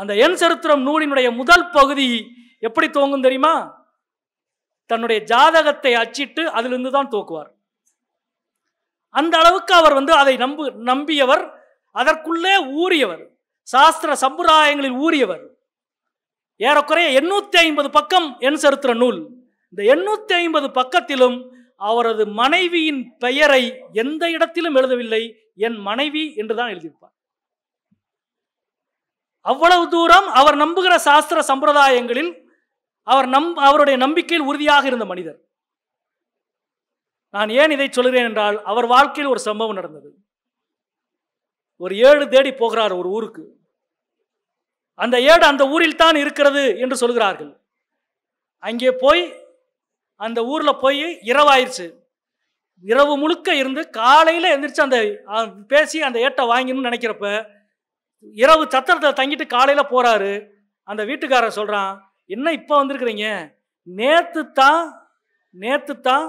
Speaker 1: அந்த எண் சரித்திரம் நூலினுடைய முதல் பகுதி எப்படி துவங்கும் தெரியுமா தன்னுடைய ஜாதகத்தை அச்சிட்டு அதிலிருந்து தான் தோக்குவார் அந்த அளவுக்கு அவர் வந்து அதை நம்பு நம்பியவர் அதற்குள்ளே ஊறியவர் சாஸ்திர சம்பிரதாயங்களில் ஊறியவர் ஏறக்குறைய எண்ணூற்றி ஐம்பது பக்கம் என் சரித்திர நூல் இந்த எண்ணூற்றி ஐம்பது பக்கத்திலும் அவரது மனைவியின் பெயரை எந்த இடத்திலும் எழுதவில்லை என் மனைவி என்றுதான் எழுதியிருப்பார் அவ்வளவு தூரம் அவர் நம்புகிற சாஸ்திர சம்பிரதாயங்களில் அவர் நம் அவருடைய நம்பிக்கையில் உறுதியாக இருந்த மனிதர் நான் ஏன் இதை சொல்கிறேன் என்றால் அவர் வாழ்க்கையில் ஒரு சம்பவம் நடந்தது ஒரு ஏழு தேடி போகிறார் ஒரு ஊருக்கு அந்த ஏடு அந்த ஊரில் தான் இருக்கிறது என்று சொல்கிறார்கள் அங்கே போய் அந்த ஊரில் போய் இரவாயிருச்சு இரவு முழுக்க இருந்து காலையில் எந்திரிச்சு அந்த பேசி அந்த ஏட்டை வாங்கணும்னு நினைக்கிறப்ப இரவு சத்திரத்தை தங்கிட்டு காலையில் போகிறாரு அந்த வீட்டுக்காரர் சொல்கிறான் என்ன இப்போ வந்திருக்கிறீங்க நேற்று தான் நேற்று தான்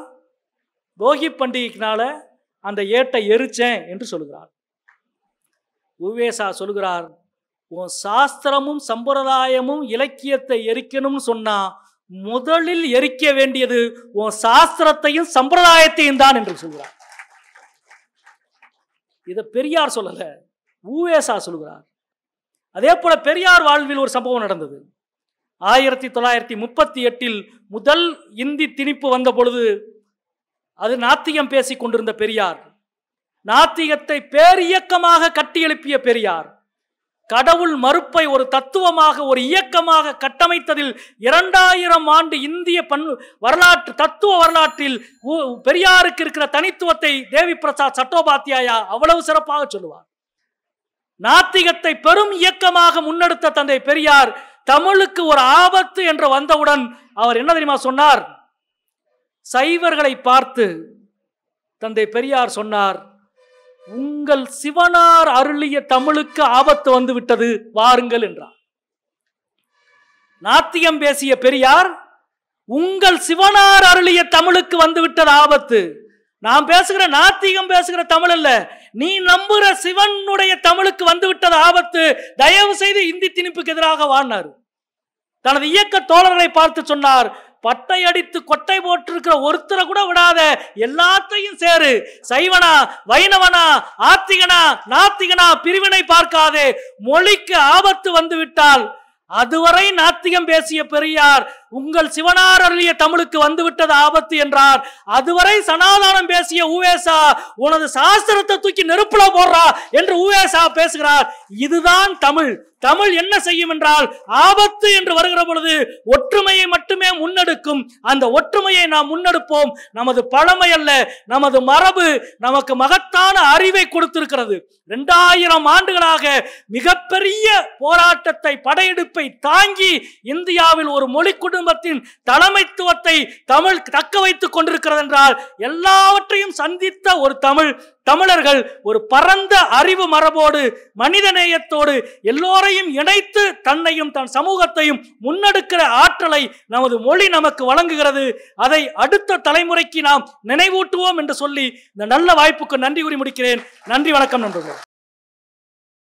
Speaker 1: போகி பண்டிகைக்குனால அந்த ஏட்டை எரிச்சேன் என்று சொல்கிறார் உவேசா சொல்கிறார் உன் சாஸ்திரமும் சம்பிரதாயமும் இலக்கியத்தை எரிக்கணும்னு சொன்னா முதலில் எரிக்க வேண்டியது உன் சாஸ்திரத்தையும் சம்பிரதாயத்தையும் தான் என்று சொல்கிறார் இதை பெரியார் சொல்லல ஊவேசா சொல்கிறார் அதே போல பெரியார் வாழ்வில் ஒரு சம்பவம் நடந்தது ஆயிரத்தி தொள்ளாயிரத்தி முப்பத்தி எட்டில் முதல் இந்தி திணிப்பு வந்த பொழுது அது நாத்தியம் பேசி கொண்டிருந்த பெரியார் நாத்திகத்தை பேரியக்கமாக கட்டியெழுப்பிய பெரியார் கடவுள் மறுப்பை ஒரு தத்துவமாக ஒரு இயக்கமாக கட்டமைத்ததில் இரண்டாயிரம் ஆண்டு இந்திய பண் வரலாற்று தத்துவ வரலாற்றில் பெரியாருக்கு இருக்கிற தனித்துவத்தை தேவி பிரசாத் சட்டோபாத்தியாயா அவ்வளவு சிறப்பாக சொல்லுவார் நாத்திகத்தை பெரும் இயக்கமாக முன்னெடுத்த தந்தை பெரியார் தமிழுக்கு ஒரு ஆபத்து என்று வந்தவுடன் அவர் என்ன தெரியுமா சொன்னார் சைவர்களை பார்த்து தந்தை பெரியார் சொன்னார் உங்கள் சிவனார் அருளிய தமிழுக்கு ஆபத்து வந்து விட்டது வாருங்கள் என்றார் நாத்தியம் பேசிய பெரியார் உங்கள் சிவனார் அருளிய தமிழுக்கு வந்து விட்டது ஆபத்து நான் பேசுகிற நாத்திகம் பேசுகிற தமிழ் அல்ல நீ நம்புற சிவனுடைய தமிழுக்கு வந்து விட்டது ஆபத்து தயவு செய்து இந்தி திணிப்புக்கு எதிராக வாழ்னார் தனது இயக்க தோழர்களை பார்த்து சொன்னார் பட்டை அடித்து கொட்டை போட்டிருக்கிற ஒருத்தரை கூட விடாத எல்லாத்தையும் சேரு சைவனா வைணவனா ஆத்திகனா நாத்திகனா பிரிவினை பார்க்காதே மொழிக்கு ஆபத்து வந்து விட்டால் அதுவரை நாத்திகம் பேசிய பெரியார் உங்கள் சிவனார் அருளிய தமிழுக்கு வந்துவிட்டது ஆபத்து என்றார் அதுவரை சனாதானம் பேசிய உவேசா உனது சாஸ்திரத்தை தூக்கி நெருப்புல போடுறா என்று உவேசா பேசுகிறார் இதுதான் தமிழ் தமிழ் என்ன செய்யும் என்றால் ஆபத்து என்று வருகிற பொழுது ஒற்றுமையை மட்டுமே முன்னெடுக்கும் அந்த ஒற்றுமையை நாம் முன்னெடுப்போம் நமது பழமை அல்ல நமது மரபு நமக்கு மகத்தான அறிவை கொடுத்திருக்கிறது இரண்டாயிரம் ஆண்டுகளாக மிகப்பெரிய போராட்டத்தை படையெடுப்பை தாங்கி இந்தியாவில் ஒரு மொழி குடும்பத்தின் தலைமைத்துவத்தை தமிழ் தக்க வைத்துக் கொண்டிருக்கிறது என்றால் எல்லாவற்றையும் சந்தித்த ஒரு தமிழ் தமிழர்கள் ஒரு பரந்த அறிவு மரபோடு மனிதநேயத்தோடு எல்லோரையும் இணைத்து தன்னையும் தன் சமூகத்தையும் முன்னெடுக்கிற ஆற்றலை நமது மொழி நமக்கு வழங்குகிறது அதை அடுத்த தலைமுறைக்கு நாம் நினைவூட்டுவோம் என்று சொல்லி இந்த நல்ல வாய்ப்புக்கு நன்றி கூறி முடிக்கிறேன் நன்றி வணக்கம் நன்றி